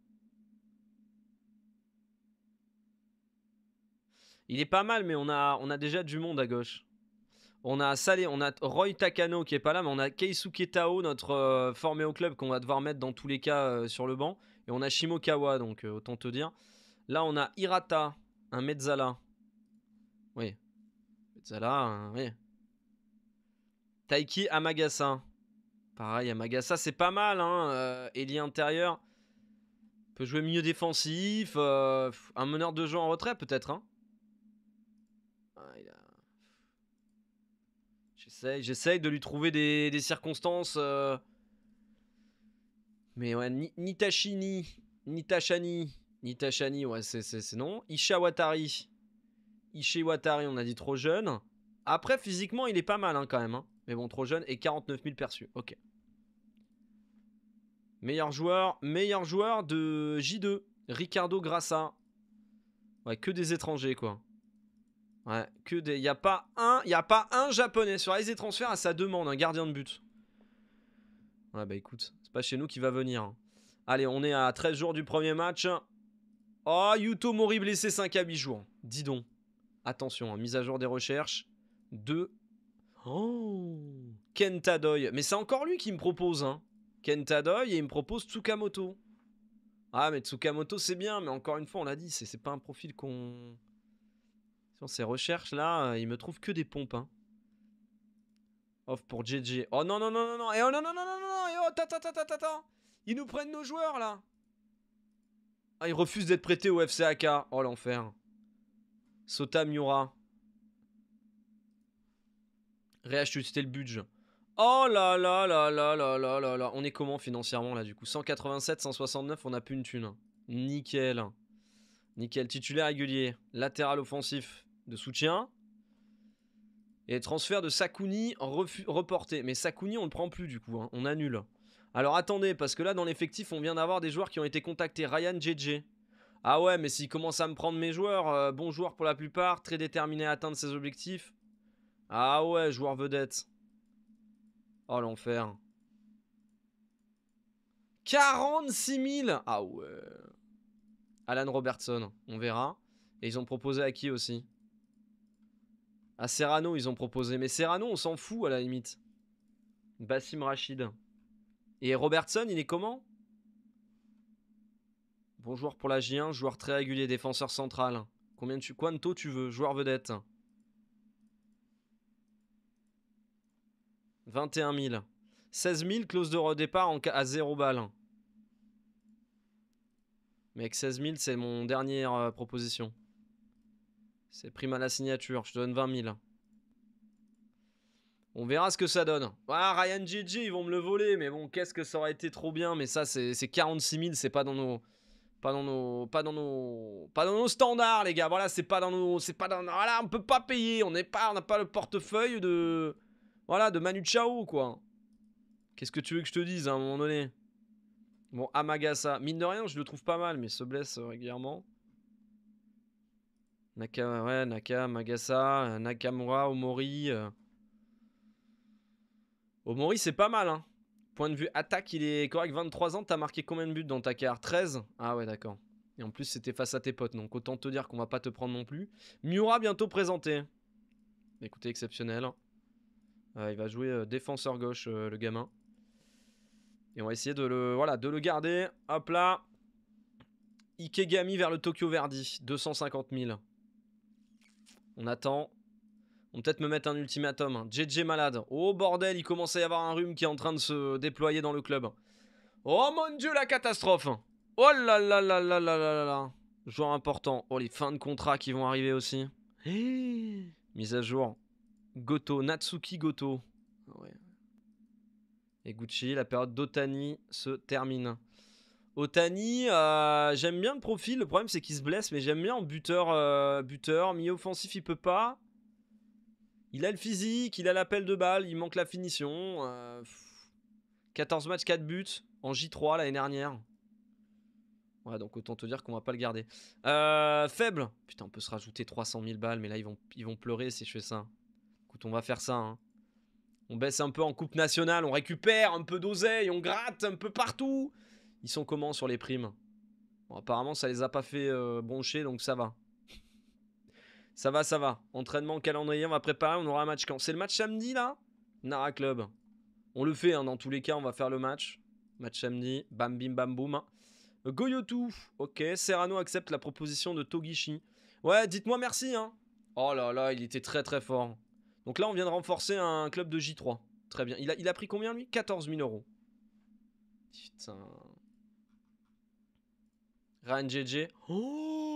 Il est pas mal, mais on a, on a déjà du monde à gauche. On a Salé, on a Roy Takano qui est pas là, mais on a Keisuke Tao, notre euh, formé au club qu'on va devoir mettre dans tous les cas euh, sur le banc. Et on a Shimokawa, donc autant te dire. Là, on a Hirata, un Mezzala. Oui. Mezzala, hein, oui. Taiki Amagasa. Pareil, Amagasa, c'est pas mal. Hein. Euh, intérieur. Peut jouer milieu défensif. Euh, un meneur de jeu en retrait, peut-être. Hein. Ah, j'essaye, de lui trouver des, circonstances. Euh. Mais ouais, ni Tachani. Nitashani, ouais, c'est non. Isha Ishiwatari on a dit trop jeune. Après, physiquement, il est pas mal hein, quand même. Hein. Mais bon, trop jeune et 49 000 perçus. Ok. Meilleur joueur, meilleur joueur de J2. Ricardo Grassa. Ouais, que des étrangers, quoi. Ouais, que des. Il n'y a, pas un, y a pas un japonais sur les transferts à sa demande, un gardien de but. Ouais, bah écoute, c'est pas chez nous qui va venir. Hein. Allez, on est à 13 jours du premier match. Oh, Yuto Mori blessé 5 à 8 jours. Dis donc. Attention, hein, mise à jour des recherches. 2. Oh Kentadoy. Mais c'est encore lui qui me propose. Hein. Kentadoy et il me propose Tsukamoto. Ah, mais Tsukamoto, c'est bien. Mais encore une fois, on l'a dit, c'est pas un profil qu'on... Sur ces recherches-là, euh, il me trouve que des pompes. Hein. Off pour JJ. Oh non, non, non, non, non. Et eh, oh non, non, non, non, non. Et eh, oh, attends, attends, attends, attends. Ils nous prennent nos joueurs, là. Ah, il refuse d'être prêté au FC AK. Oh, l'enfer. Sota Miura. Réacheter le budget. Oh là là là là là là là là. On est comment financièrement là du coup 187, 169, on n'a plus une thune. Nickel. Nickel. Titulaire régulier. Latéral offensif de soutien. Et transfert de Sakuni reporté. Mais Sakuni, on le prend plus du coup. Hein. On annule. Alors attendez, parce que là dans l'effectif on vient d'avoir des joueurs qui ont été contactés. Ryan JJ. Ah ouais, mais s'il commence à me prendre mes joueurs, euh, bon joueur pour la plupart, très déterminé à atteindre ses objectifs. Ah ouais, joueur vedette. Oh l'enfer. 46 000 Ah ouais. Alan Robertson, on verra. Et ils ont proposé à qui aussi À Serrano, ils ont proposé. Mais Serrano, on s'en fout à la limite. Bassim Rachid. Et Robertson, il est comment Bon joueur pour la J1, joueur très régulier, défenseur central. Combien tu, taux tu veux, joueur vedette 21 000. 16 000, clause de redépart en, à 0 balle. Mec, 16 000, c'est mon dernière euh, proposition. C'est prime à la signature, je te donne 20 000. On verra ce que ça donne. Ah, Ryan GG, ils vont me le voler, mais bon, qu'est-ce que ça aurait été trop bien. Mais ça, c'est 46 000, c'est pas dans nos... Pas dans nos... Pas dans nos... Pas dans nos standards, les gars. Voilà, c'est pas dans nos... C'est pas dans... Voilà, on peut pas payer. On n'est pas... n'a pas le portefeuille de... Voilà, de Manu Chao, quoi. Qu'est-ce que tu veux que je te dise, hein, à un moment donné Bon, Amagasa. Mine de rien, je le trouve pas mal, mais se blesse régulièrement. Naka, ouais, Naka, Amagasa, Nakamura, Omori... Euh, Omori, c'est pas mal. Hein. Point de vue attaque, il est correct. 23 ans, t'as marqué combien de buts dans ta carrière 13 Ah ouais, d'accord. Et en plus, c'était face à tes potes, donc autant te dire qu'on va pas te prendre non plus. Miura, bientôt présenté. Écoutez, exceptionnel. Hein. Euh, il va jouer euh, défenseur gauche, euh, le gamin. Et on va essayer de le, voilà, de le garder. Hop là. Ikegami vers le Tokyo Verdi. 250 000. On attend. On peut-être me mettre un ultimatum. JJ hein. malade. Oh bordel, il commence à y avoir un rhume qui est en train de se déployer dans le club. Oh mon dieu, la catastrophe Oh là là là là là là là Joueur important. Oh, les fins de contrat qui vont arriver aussi. Eh. Mise à jour. Goto, Natsuki Goto. Ah Et Gucci, la période d'Otani se termine. Otani, euh, j'aime bien le profil. Le problème, c'est qu'il se blesse, mais j'aime bien en buteur, euh, buteur. Mi-offensif, il peut pas. Il a le physique, il a l'appel de balle, il manque la finition. 14 euh, matchs, 4 buts en J3 l'année dernière. Ouais, donc autant te dire qu'on va pas le garder. Euh, faible. Putain, on peut se rajouter 300 000 balles, mais là, ils vont, ils vont pleurer si je fais ça. Écoute, on va faire ça. Hein. On baisse un peu en Coupe nationale, on récupère un peu d'oseille, on gratte un peu partout. Ils sont comment sur les primes Apparemment, ça les a pas fait euh, broncher, donc ça va. Ça va, ça va. Entraînement, calendrier, on va préparer, on aura un match quand C'est le match samedi là Nara Club. On le fait, hein, dans tous les cas, on va faire le match. Match samedi, bam bim bam boum. Goyotu, ok. Serrano accepte la proposition de Togishi. Ouais, dites-moi merci, hein. Oh là là, il était très très fort. Donc là, on vient de renforcer un club de J3. Très bien. Il a, il a pris combien, lui 14 000 euros. Putain. Ryan Oh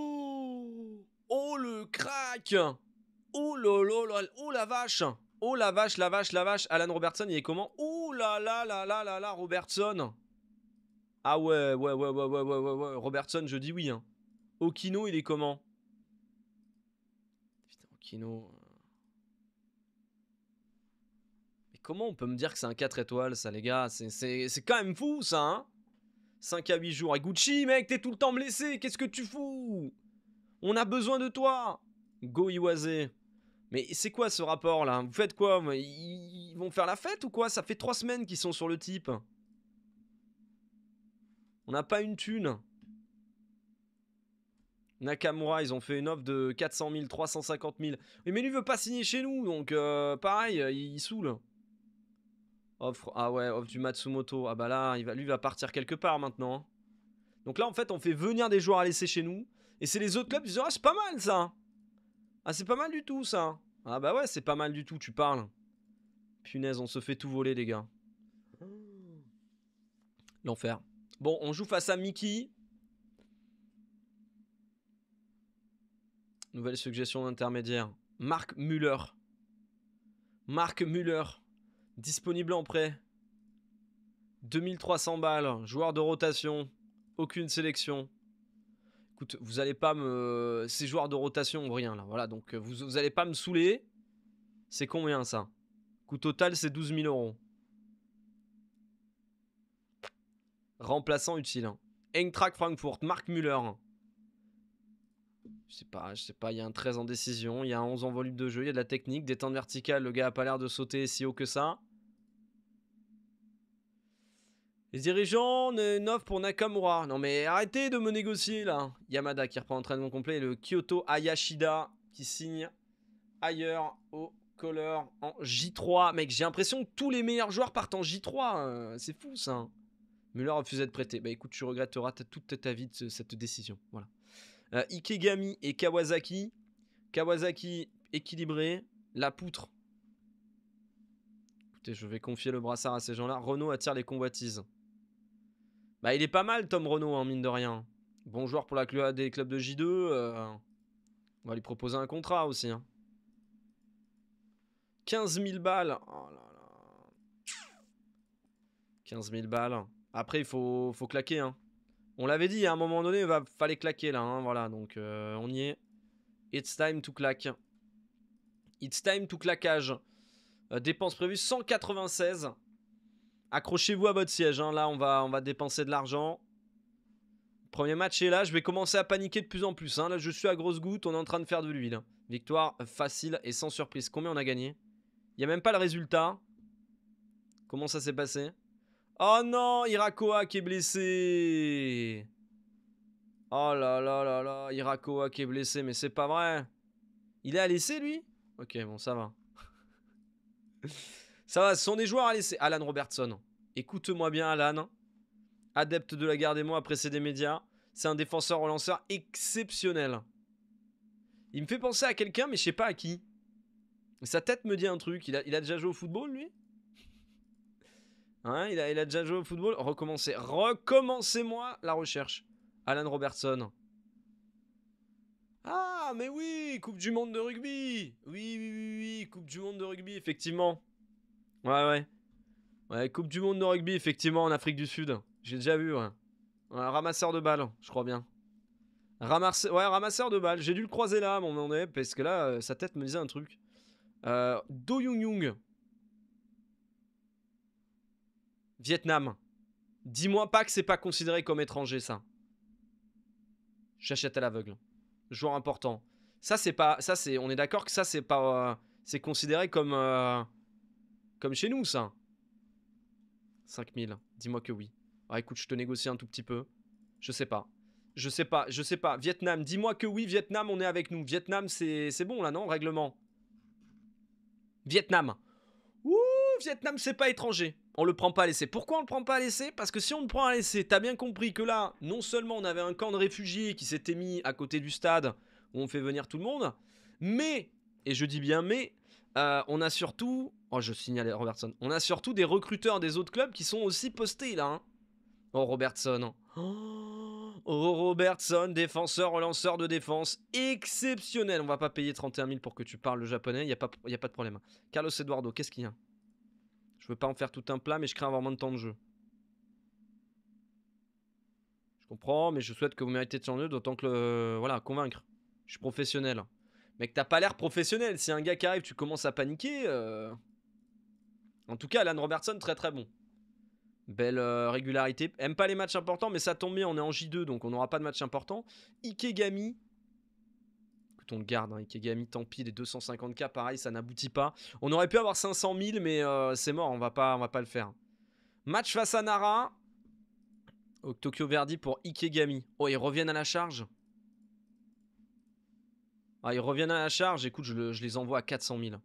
Oh le crack Oh là Oh la vache Oh la vache, la vache, la vache Alan Robertson, il est comment Oh là là là là là là Robertson Ah ouais, ouais, ouais, ouais, ouais, ouais, ouais, Robertson, je dis oui. Hein. Okino, il est comment Putain, Okino... Euh. Mais comment on peut me dire que c'est un 4 étoiles, ça, les gars C'est quand même fou, ça, hein 5 à 8 jours. Et Gucci, mec, t'es tout le temps blessé, qu'est-ce que tu fous on a besoin de toi Go Iwase mais c'est quoi ce rapport là Vous faites quoi Ils vont faire la fête ou quoi Ça fait trois semaines qu'ils sont sur le type. On n'a pas une thune. Nakamura, ils ont fait une offre de 400 000, 350 000. Mais lui veut pas signer chez nous, donc euh, pareil, euh, il, saoule. Offre, ah ouais, offre du Matsumoto. Ah bah là, il va, lui va partir quelque part maintenant. Donc là, en fait, on fait venir des joueurs à laisser chez nous. Et c'est les autres clubs qui disent Ah, c'est pas mal ça Ah, c'est pas mal du tout ça Ah, bah ouais, c'est pas mal du tout, tu parles. Punaise, on se fait tout voler, les gars. L'enfer. Bon, on joue face à Mickey. Nouvelle suggestion d'intermédiaire. Marc Muller. Marc Muller. Disponible en prêt. 2300 balles. Joueur de rotation. Aucune sélection vous allez pas me. Ces joueurs de rotation ou rien, là. Voilà, donc euh, vous, vous allez pas me saouler. C'est combien ça Coût total, c'est 12 000 euros. Remplaçant utile. Engtrak hein. Frankfurt, Marc Müller. Je sais pas, je sais pas, il y a un 13 en décision, il y a un 11 en volume de jeu, il y a de la technique, des verticale, le gars a pas l'air de sauter si haut que ça. Les dirigeants n'offrent pour Nakamura. Non mais arrêtez de me négocier là. Yamada qui reprend l'entraînement complet. Le Kyoto Ayashida qui signe ailleurs au color en J3. Mec, j'ai l'impression que tous les meilleurs joueurs partent en J3. Euh, c'est fou ça. Hein. Muller refuse de prêter. Bah écoute, tu regretteras toute ta vie de cette décision. Voilà. Euh, Ikegami et Kawasaki. Kawasaki équilibré. La poutre. Écoutez, je vais confier le brassard à ces gens-là. Renault attire les convoitises. Bah, il est pas mal, Tom Renault, en hein, mine de rien. Bon joueur pour la cl des clubs de J2. Euh, on va lui proposer un contrat aussi. 15 hein. 000 balles. Oh 15 000 balles. Après, il faut, faut claquer. Hein. On l'avait dit, à un moment donné, il va, fallait claquer là. voilà, donc euh, on y est. It's time to claque. It's time to claquage. dépenses prévues 196. Accrochez-vous à votre siège. Hein. Là, on va, on va dépenser de l'argent. Premier match est là. Je vais commencer à paniquer de plus en plus. Hein. Là, je suis à grosse goutte. On est en train de faire de l'huile. Victoire facile et sans surprise. Combien on a gagné Il n'y a même pas le résultat. Comment ça s'est passé Oh non, Irakoa qui est blessé. Oh là là là là, Irakoa qui est blessé, mais c'est pas vrai. Il est à laisser, lui Ok, bon, ça va. [laughs] Ça va, ce sont des joueurs à laisser. Alan Robertson. Écoute-moi bien, Alan. Adepte de la garde des moi, après des médias. C'est un défenseur relanceur exceptionnel. Il me fait penser à quelqu'un, mais je sais pas à qui. Sa tête me dit un truc. Il a, il a déjà joué au football, lui hein, il a, il a déjà joué au football Recommencez. Recommencez-moi la recherche. Alan Robertson. Ah, mais oui Coupe du monde de rugby Oui, oui, oui, oui Coupe du monde de rugby, effectivement. Ouais, ouais. Ouais, Coupe du Monde de rugby, effectivement, en Afrique du Sud. J'ai déjà vu, ouais. Ramasseur de balles, je crois bien. Ouais, ramasseur de balles. J'ai dû le croiser là, mon moment donné, parce que là, euh, sa tête me disait un truc. Euh, Do Yung Yung. Vietnam. Dis-moi pas que c'est pas considéré comme étranger, ça. J'achète à l'aveugle. Joueur important. Ça, c'est pas. Ça, c'est. On est d'accord que ça, c'est pas. Euh, c'est considéré comme. Comme chez nous, ça. 5000, dis-moi que oui. Ah, écoute, je te négocie un tout petit peu. Je sais pas. Je sais pas, je sais pas. Vietnam, dis-moi que oui, Vietnam, on est avec nous. Vietnam, c'est bon là, non Règlement. Vietnam. Ouh, Vietnam, c'est pas étranger. On le prend pas à l'essai. Pourquoi on le prend pas à l'essai Parce que si on le prend à l'essai, t'as bien compris que là, non seulement on avait un camp de réfugiés qui s'était mis à côté du stade où on fait venir tout le monde, mais, et je dis bien mais, euh, on a surtout, oh je signale Robertson, on a surtout des recruteurs des autres clubs qui sont aussi postés là. Hein. Oh Robertson. Hein. Oh Robertson, défenseur, relanceur de défense, exceptionnel. On va pas payer 31 000 pour que tu parles le japonais, il n'y a, pas, y a pas de problème. Carlos Eduardo, qu'est-ce qu'il y a Je veux pas en faire tout un plat, mais je crains avoir moins de temps de jeu. Je comprends, mais je souhaite que vous méritez de changer, d'autant que le... Voilà, convaincre. Je suis professionnel. Mec, t'as pas l'air professionnel. Si un gars qui arrive, tu commences à paniquer. Euh. En tout cas, Alan Robertson, très très bon. Belle euh, régularité. Aime pas les matchs importants, mais ça tombe bien, on est en J2, donc on n'aura pas de match important. Ikegami. Écoute, on le garde, hein, Ikegami, tant pis, les 250K, pareil, ça n'aboutit pas. On aurait pu avoir 500 000, mais euh, c'est mort, on va pas, on va pas le faire. Match face à Nara. Au Tokyo Verdi pour Ikegami. Oh, ils reviennent à la charge. Ah, ils reviennent à la charge. Écoute, je, les envoie à 400 000.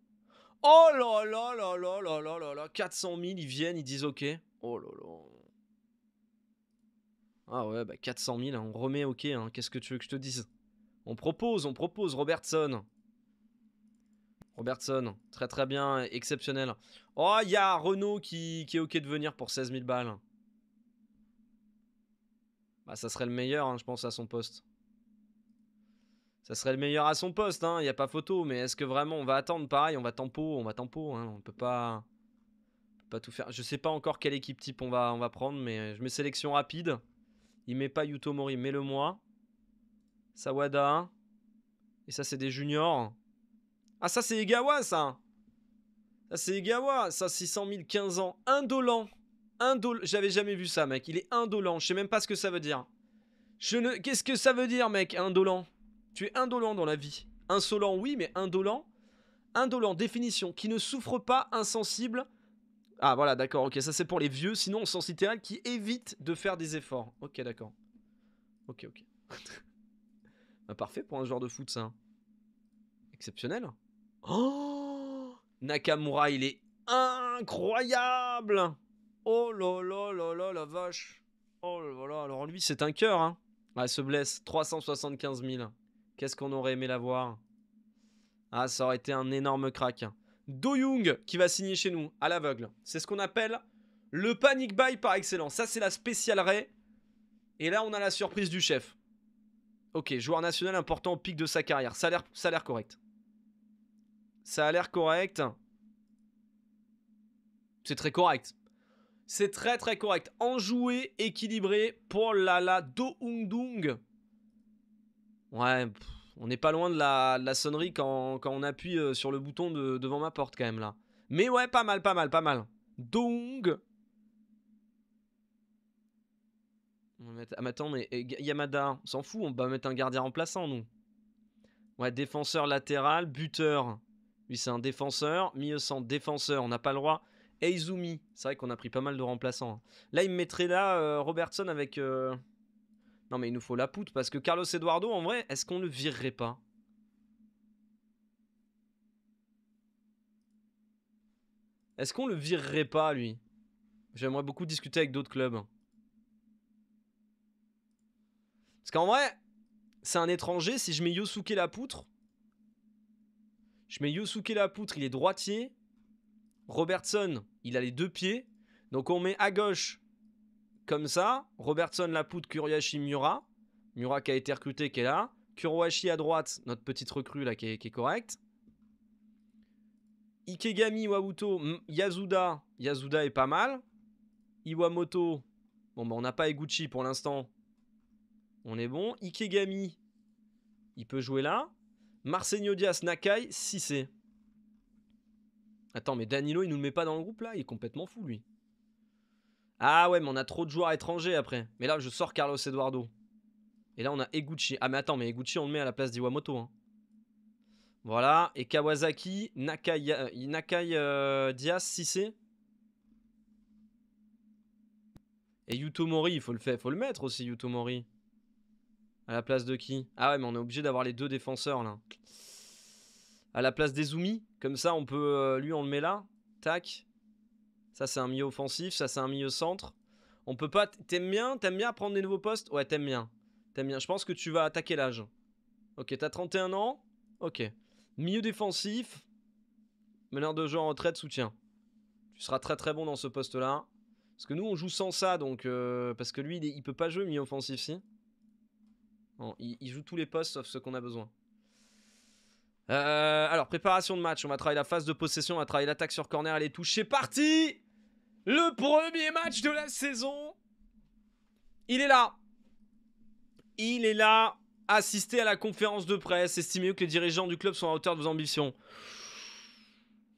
Oh là là là là là là là là 400 000, ils viennent, ils disent OK. Oh là là. Ah ouais, bah 400 000, hein, on remet OK. Hein, qu'est-ce que tu veux que je te dise On propose, on propose, Robertson. Robertson, très très bien, exceptionnel. Oh, il y a Renault qui, est OK de venir pour 16 000 balles. Bah, ça serait le meilleur, hein, je pense, à son poste ça serait le meilleur à son poste, il hein, n'y a pas photo, mais est-ce que vraiment on va attendre pareil, on va tempo, on va tempo, hein, on peut pas peut pas tout faire. Je sais pas encore quelle équipe type on va on va prendre mais euh, je mets sélection rapide. Il met pas Yuto Mori, mets-le moi. Sawada. Et ça c'est des juniors. Ah ça c'est Egawa ça. Ça c'est Egawa, ça 600 000 15 ans, indolent. Indol... J'avais jamais vu ça mec, il est indolent, je sais même pas ce que ça veut dire. Je ne... Qu'est-ce que ça veut dire mec, indolent tu es indolent dans la vie. Insolent, oui, mais indolent. Indolent, définition, qui ne souffre pas, insensible. Ah voilà, d'accord, ok, ça c'est pour les vieux, sinon on sens littéral qui évite de faire des efforts. Ok, d'accord. Ok, ok. [laughs] Bah, parfait pour un joueur de foot, ça. Exceptionnel. Oh Nakamura, il est incroyable Oh là là là là, la vache Oh là là, alors lui, c'est un cœur, hein. Ah, se blesse, 375 000. Qu'est-ce qu'on aurait aimé l'avoir Ah, ça aurait été un énorme crack. Do Young qui va signer chez nous à l'aveugle. C'est ce qu'on appelle le panic buy par excellence. Ça, c'est la spéciale Ray. Et là, on a la surprise du chef. Ok, joueur national important au pic de sa carrière. Ça a l'air correct. Ça a l'air correct. C'est très correct. C'est très très correct. Enjoué, équilibré. Pour la la Do Young. Ouais, on n'est pas loin de la, sonnerie quand, on appuie euh, sur le bouton de, devant ma porte quand même là. Mais ouais, pas mal, pas mal, pas mal. Dong. On Ah mais attends, mais Yamada, on s'en fout, on va mettre un gardien remplaçant nous. Ouais, défenseur latéral, buteur. Lui c'est un défenseur, mieux centre, défenseur, on n'a pas le droit. Eizumi, c'est vrai qu'on a pris pas mal de remplaçants. Hein. Là, il me mettrait là euh, Robertson avec... Euh, non, mais il nous faut la poutre parce que Carlos Eduardo, en vrai, est-ce qu'on le virerait pas Est-ce qu'on le virerait pas, lui J'aimerais beaucoup discuter avec d'autres clubs. Parce qu'en vrai, c'est un étranger. Si je mets Yosuke la poutre, je mets Yosuke la poutre, il est droitier. Robertson, il a les deux pieds. Donc on met à gauche comme ça, Robertson, poudre, Kuryashi Mura. Mura qui a été recruté, qui est là. Kuroashi à droite, notre petite recrue là qui est, correcte. Ikegami, Wabuto, Yazuda. Yazuda est pas mal. Iwamoto. Bon, bah, on n'a pas Eguchi pour l'instant. On est bon. Ikegami, il peut jouer là. Marcenio Diaz, Nakai, Sissé. Attends, mais Danilo, il nous le met pas dans le groupe là Il est complètement fou lui. Ah ouais, mais on a trop de joueurs étrangers après. Mais là, je sors Carlos Eduardo. Et là, on a Eguchi. Ah mais attends, mais Eguchi, on le met à la place d'Iwamoto. Hein. Voilà. Et Kawasaki, Nakai, euh, euh, Diaz, Nakai Sissé. Et Yutomori, il faut le, faire, faut le mettre aussi, Yutomori. À la place de qui Ah ouais, mais on est obligé d'avoir les deux défenseurs, là. À la place Zumi. comme ça, on peut... Euh, lui, on le met là. Tac. Ça, c'est un milieu offensif. Ça, c'est un milieu centre. On peut pas. T'aimes bien T'aimes bien prendre des nouveaux postes Ouais, t'aimes bien. T'aimes bien. Je pense que tu vas attaquer l'âge. Ok, t'as 31 ans. Ok. Milieu défensif. Meneur de jeu en retraite, soutien. Tu seras très très bon dans ce poste-là. Parce que nous, on joue sans ça, donc. Euh, parce que lui, il, peut pas jouer milieu offensif, si. il, joue tous les postes sauf ceux qu'on a besoin. Euh, alors, préparation de match. On va travailler la phase de possession, on va travailler l'attaque sur corner Elle est touches. C'est parti! Le premier match de la saison. Il est là. Il est là. Assister à la conférence de presse, estimez-vous que les dirigeants du club sont à hauteur de vos ambitions.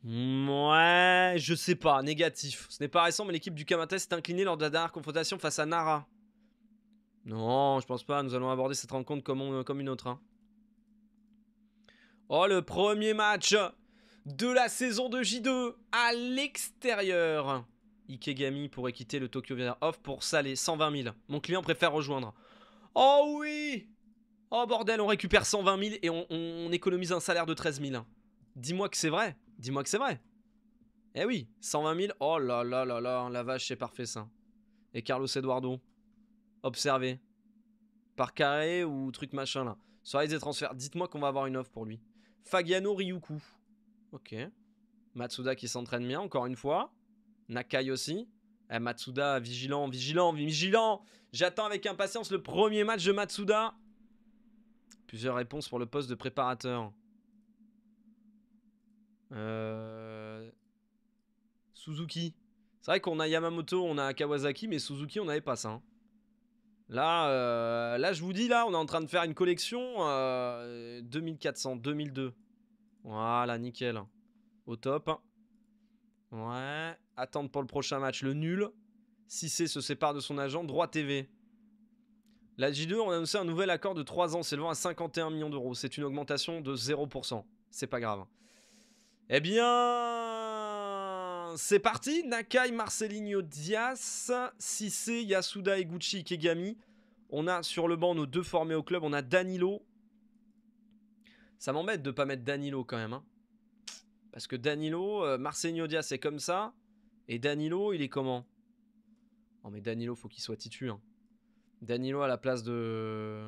Ouais, je sais pas, négatif. Ce n'est pas récent, mais l'équipe du Kamata s'est inclinée lors de la dernière confrontation face à Nara. Non, je pense pas, nous allons aborder cette rencontre comme, une autre. Hein. Oh, le premier match de la saison de J2 à l'extérieur. Ikegami pourrait quitter le Tokyo VR Off pour saler 120 000. Mon client préfère rejoindre. Oh oui Oh bordel, on récupère 120 000 et on, économise un salaire de 13 000. Dis-moi que c'est vrai. Dis-moi que c'est vrai. Eh oui, 120 000. Oh là là là là, la vache, c'est parfait ça. Et Carlos Eduardo, Observez. Par carré ou truc machin là. Sur des transferts, dites-moi qu'on va avoir une offre pour lui. Fagiano Ryuku. Ok. Matsuda qui s'entraîne bien, encore une fois. Nakai aussi. Eh, Matsuda, vigilant, vigilant, vigilant. J'attends avec impatience le premier match de Matsuda. Plusieurs réponses pour le poste de préparateur. Euh, Suzuki. C'est vrai qu'on a Yamamoto, on a Kawasaki, mais Suzuki, on n'avait pas ça. Hein. Là, euh, là, je vous dis, là, on est en train de faire une collection 2400, euh, 2002. Voilà, nickel. Au top. Ouais. Attendre pour le prochain match le nul. Si Cissé se sépare de son agent. Droit TV. La J2 on a annoncé un nouvel accord de 3 ans s'élevant à 51 millions d'euros. C'est une augmentation de 0%. C'est pas grave. Eh bien, c'est parti. Nakai, Marcelinho, Dias, Cissé, Yasuda, Eguchi, Kegami. On a sur le banc nos deux formés au club. On a Danilo. Ça m'embête de pas mettre Danilo quand même. Hein. Parce que Danilo, euh, c'est comme ça. Et Danilo, il est comment Oh mais Danilo, faut qu'il soit titu. Danilo à la place de,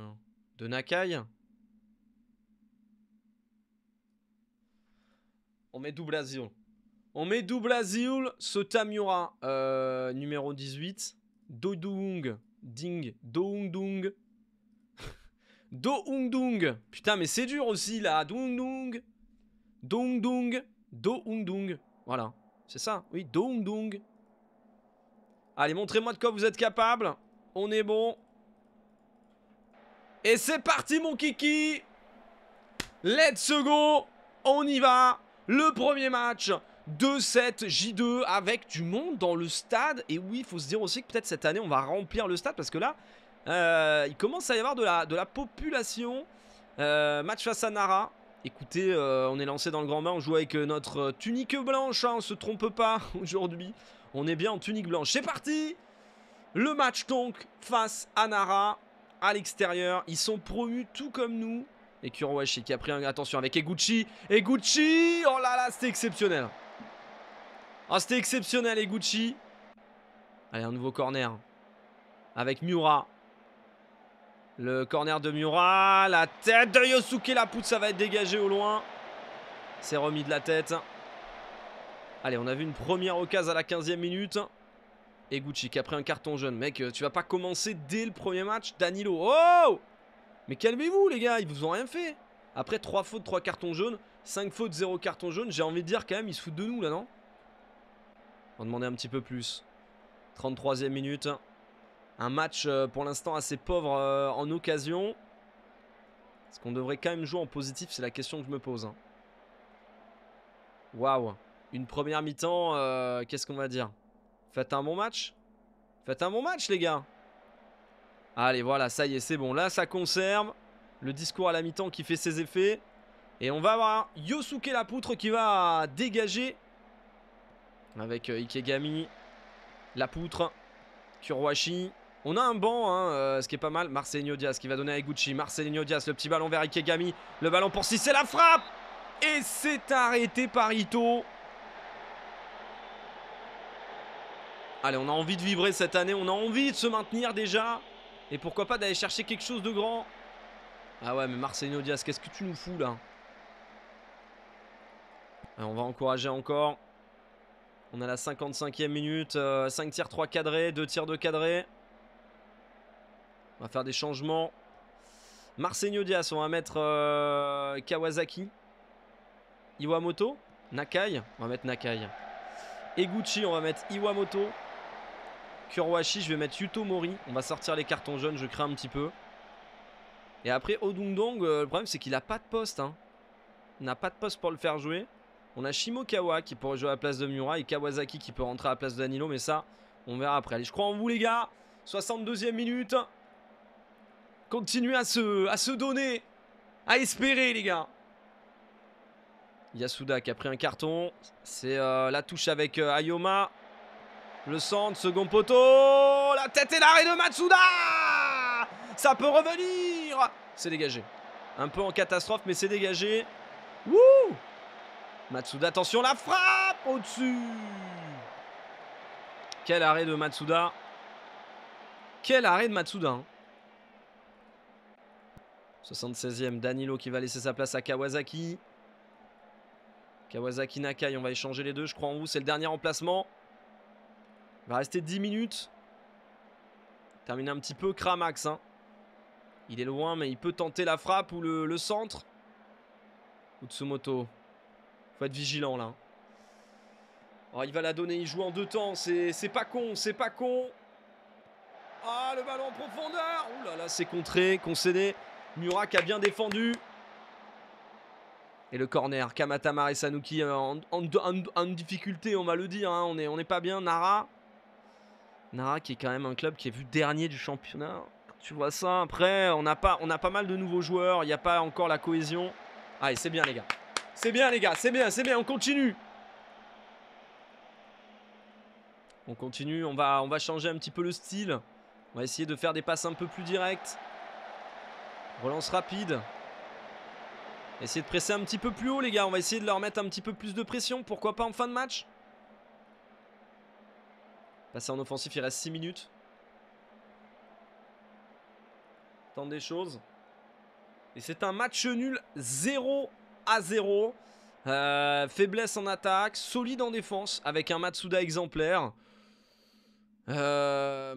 de Nakai. On met double Azul. On met double Azul, ce Tamura, euh, numéro 18. Dodung, ding, Doung Dung. [laughs] Doung Dung. Putain, mais c'est dur aussi là. Doung Dung. Dong Dong. Do Hung Dung. Voilà. C'est ça. Oui, Do Hung Dung. Allez, montrez-moi de quoi vous êtes capable. On est bon. Et c'est parti, mon kiki Let's go On y va Le premier match de 7 J2 avec du monde dans le stade. Et oui, il faut se dire aussi que peut-être cette année, on va remplir le stade parce que là, euh, il commence à y avoir de la, de la population. Euh, match face à Nara. Écoutez, euh, on est lancé dans le grand bain, on joue avec euh, notre euh, tunique blanche, On hein, on se trompe pas [laughs] aujourd'hui. On est bien en tunique blanche. C'est parti Le match donc face à Nara à l'extérieur. Ils sont promus tout comme nous. Et Kurowashi qui a pris Attention avec Eguchi. Eguchi Oh là là, c'était exceptionnel. Ah, c'était exceptionnel Eguchi. Allez, un nouveau corner. Avec Miura. Le corner de Mura, la tête de Yosuke, la ça va être dégagé au loin. C'est remis de la tête. Allez, on a vu une première occasion à la 15e minute. Et Gucci qui a pris un carton jaune. Mec, euh, tu vas pas commencer dès le premier match. Danilo, oh Mais calmez-vous les gars, ils vous ont rien fait. Après 3 fautes, 3 cartons jaunes, 5 fautes, 0 carton jaune, j'ai envie de dire quand même, ils se foutent de nous là, non On va demander un petit peu plus. 33e minute. Un match euh, pour l'instant assez pauvre euh, en occasion. Est-ce qu'on devrait quand même jouer en positif C'est la question que je me pose. Hein. Waouh. Une première mi-temps, euh, qu'est-ce qu'on va dire Faites un bon match Faites un bon match, les gars Allez, voilà, ça y est, c'est bon. Là, ça conserve. Le discours à la mi-temps qui fait ses effets. Et on va avoir Yosuke la poutre qui va dégager. Avec Ikegami, la poutre, Kuroashi. On a un banc, hein, euh, ce qui est pas mal. Marcelinho Diaz qui va donner à Gucci Marcelinho Diaz, le petit ballon vers Ikegami. Le ballon pour 6, c'est la frappe Et c'est arrêté par Ito. Allez, on a envie de vibrer cette année. On a envie de se maintenir déjà. Et pourquoi pas d'aller chercher quelque chose de grand. Ah ouais, mais Marcelinho Diaz, qu'est-ce que tu nous fous là On va encourager encore. On a la 55e minute. 5 euh, tirs, 3 cadrés, 2 tirs, 2 cadrés. On va faire des changements. Marseille Diaz, on va mettre euh, Kawasaki. Iwamoto. Nakai, on va mettre Nakai. Eguchi, on va mettre Iwamoto. Kurwashi, je vais mettre Yuto Mori. On va sortir les cartons jaunes, je crains un petit peu. Et après, Odungdong, euh, le problème c'est qu'il a pas de poste. Hein. Il n'a pas de poste pour le faire jouer. On a Shimokawa qui pourrait jouer à la place de Miura et Kawasaki qui peut rentrer à la place de Danilo. Mais ça, on verra après. Allez, je crois en vous les gars. 62e minute. Continue à se, donner, à espérer, les gars. Yasuda qui a pris un carton. C'est euh, la touche avec euh, Ayoma. Le centre, second poteau. La tête et l'arrêt de Matsuda Ça peut revenir C'est dégagé. Un peu en catastrophe, mais c'est dégagé. Matsuda, attention, la frappe au-dessus Quel arrêt de Matsuda Quel arrêt de Matsuda hein. 76e, Danilo qui va laisser sa place à Kawasaki. Kawasaki Nakai, on va échanger les deux, je crois en vous. C'est le dernier emplacement. Il va rester 10 minutes. Termine un petit peu Kramax. Hein. Il est loin, mais il peut tenter la frappe ou le, centre. Utsumoto. Faut être vigilant là. Hein. il va la donner, il joue en deux temps. C'est pas con, c'est pas con. Ah, le ballon en profondeur. Ouh là là, c'est contré, concédé. Murak a bien défendu. Et le corner, Kamata et euh, en, en, difficulté, on va le dire. Hein. On n'est on est pas bien. Nara. Nara qui est quand même un club qui est vu dernier du championnat. tu vois ça, après, on a pas, on a pas mal de nouveaux joueurs. Il n'y a pas encore la cohésion. Allez, ah, c'est bien les gars. C'est bien les gars, c'est bien, c'est bien, on continue. On continue, on va, on va changer un petit peu le style. On va essayer de faire des passes un peu plus directes. Relance rapide. Essayez de presser un petit peu plus haut, les gars. On va essayer de leur mettre un petit peu plus de pression. Pourquoi pas en fin de match Passer en offensif, il reste 6 minutes. Tente des choses. Et c'est un match nul 0 à 0. Euh, faiblesse en attaque, solide en défense, avec un Matsuda exemplaire. Euh...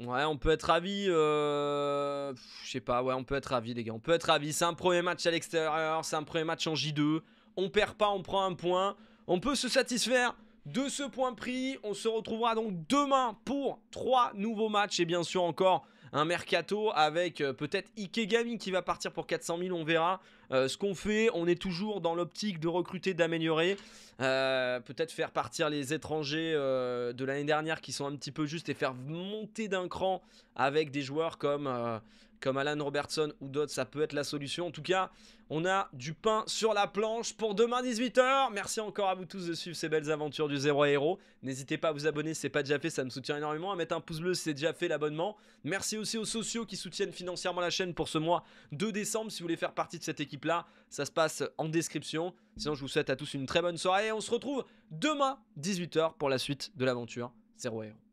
Ouais, on peut être ravi. Euh, je sais pas, ouais, on peut être ravi, les gars. On peut être ravi. C'est un premier match à l'extérieur, c'est un premier match en J2. On perd pas, on prend un point. On peut se satisfaire de ce point pris. On se retrouvera donc demain pour trois nouveaux matchs et bien sûr encore un mercato avec euh, peut-être Ikegami qui va partir pour 400 000, on verra. Euh, ce qu'on fait, on est toujours dans l'optique de recruter, d'améliorer. Euh, peut-être faire partir les étrangers de l'année dernière qui sont un petit peu justes et faire monter d'un cran avec des joueurs comme comme Alan Robertson ou d'autres, ça peut être la solution. En tout cas, on a du pain sur la planche pour demain 18h. Merci encore à vous tous de suivre ces belles aventures du Zéro Héros. N'hésitez pas à vous abonner si c'est pas déjà fait, ça me soutient énormément. À mettre un pouce bleu si c'est déjà fait l'abonnement. Merci aussi aux sociaux qui soutiennent financièrement la chaîne pour ce mois de décembre. Si vous voulez faire partie de cette équipe-là, ça se passe en description. Sinon, je vous souhaite à tous une très bonne soirée et on se retrouve demain 18h pour la suite de l'aventure Zéro Héros.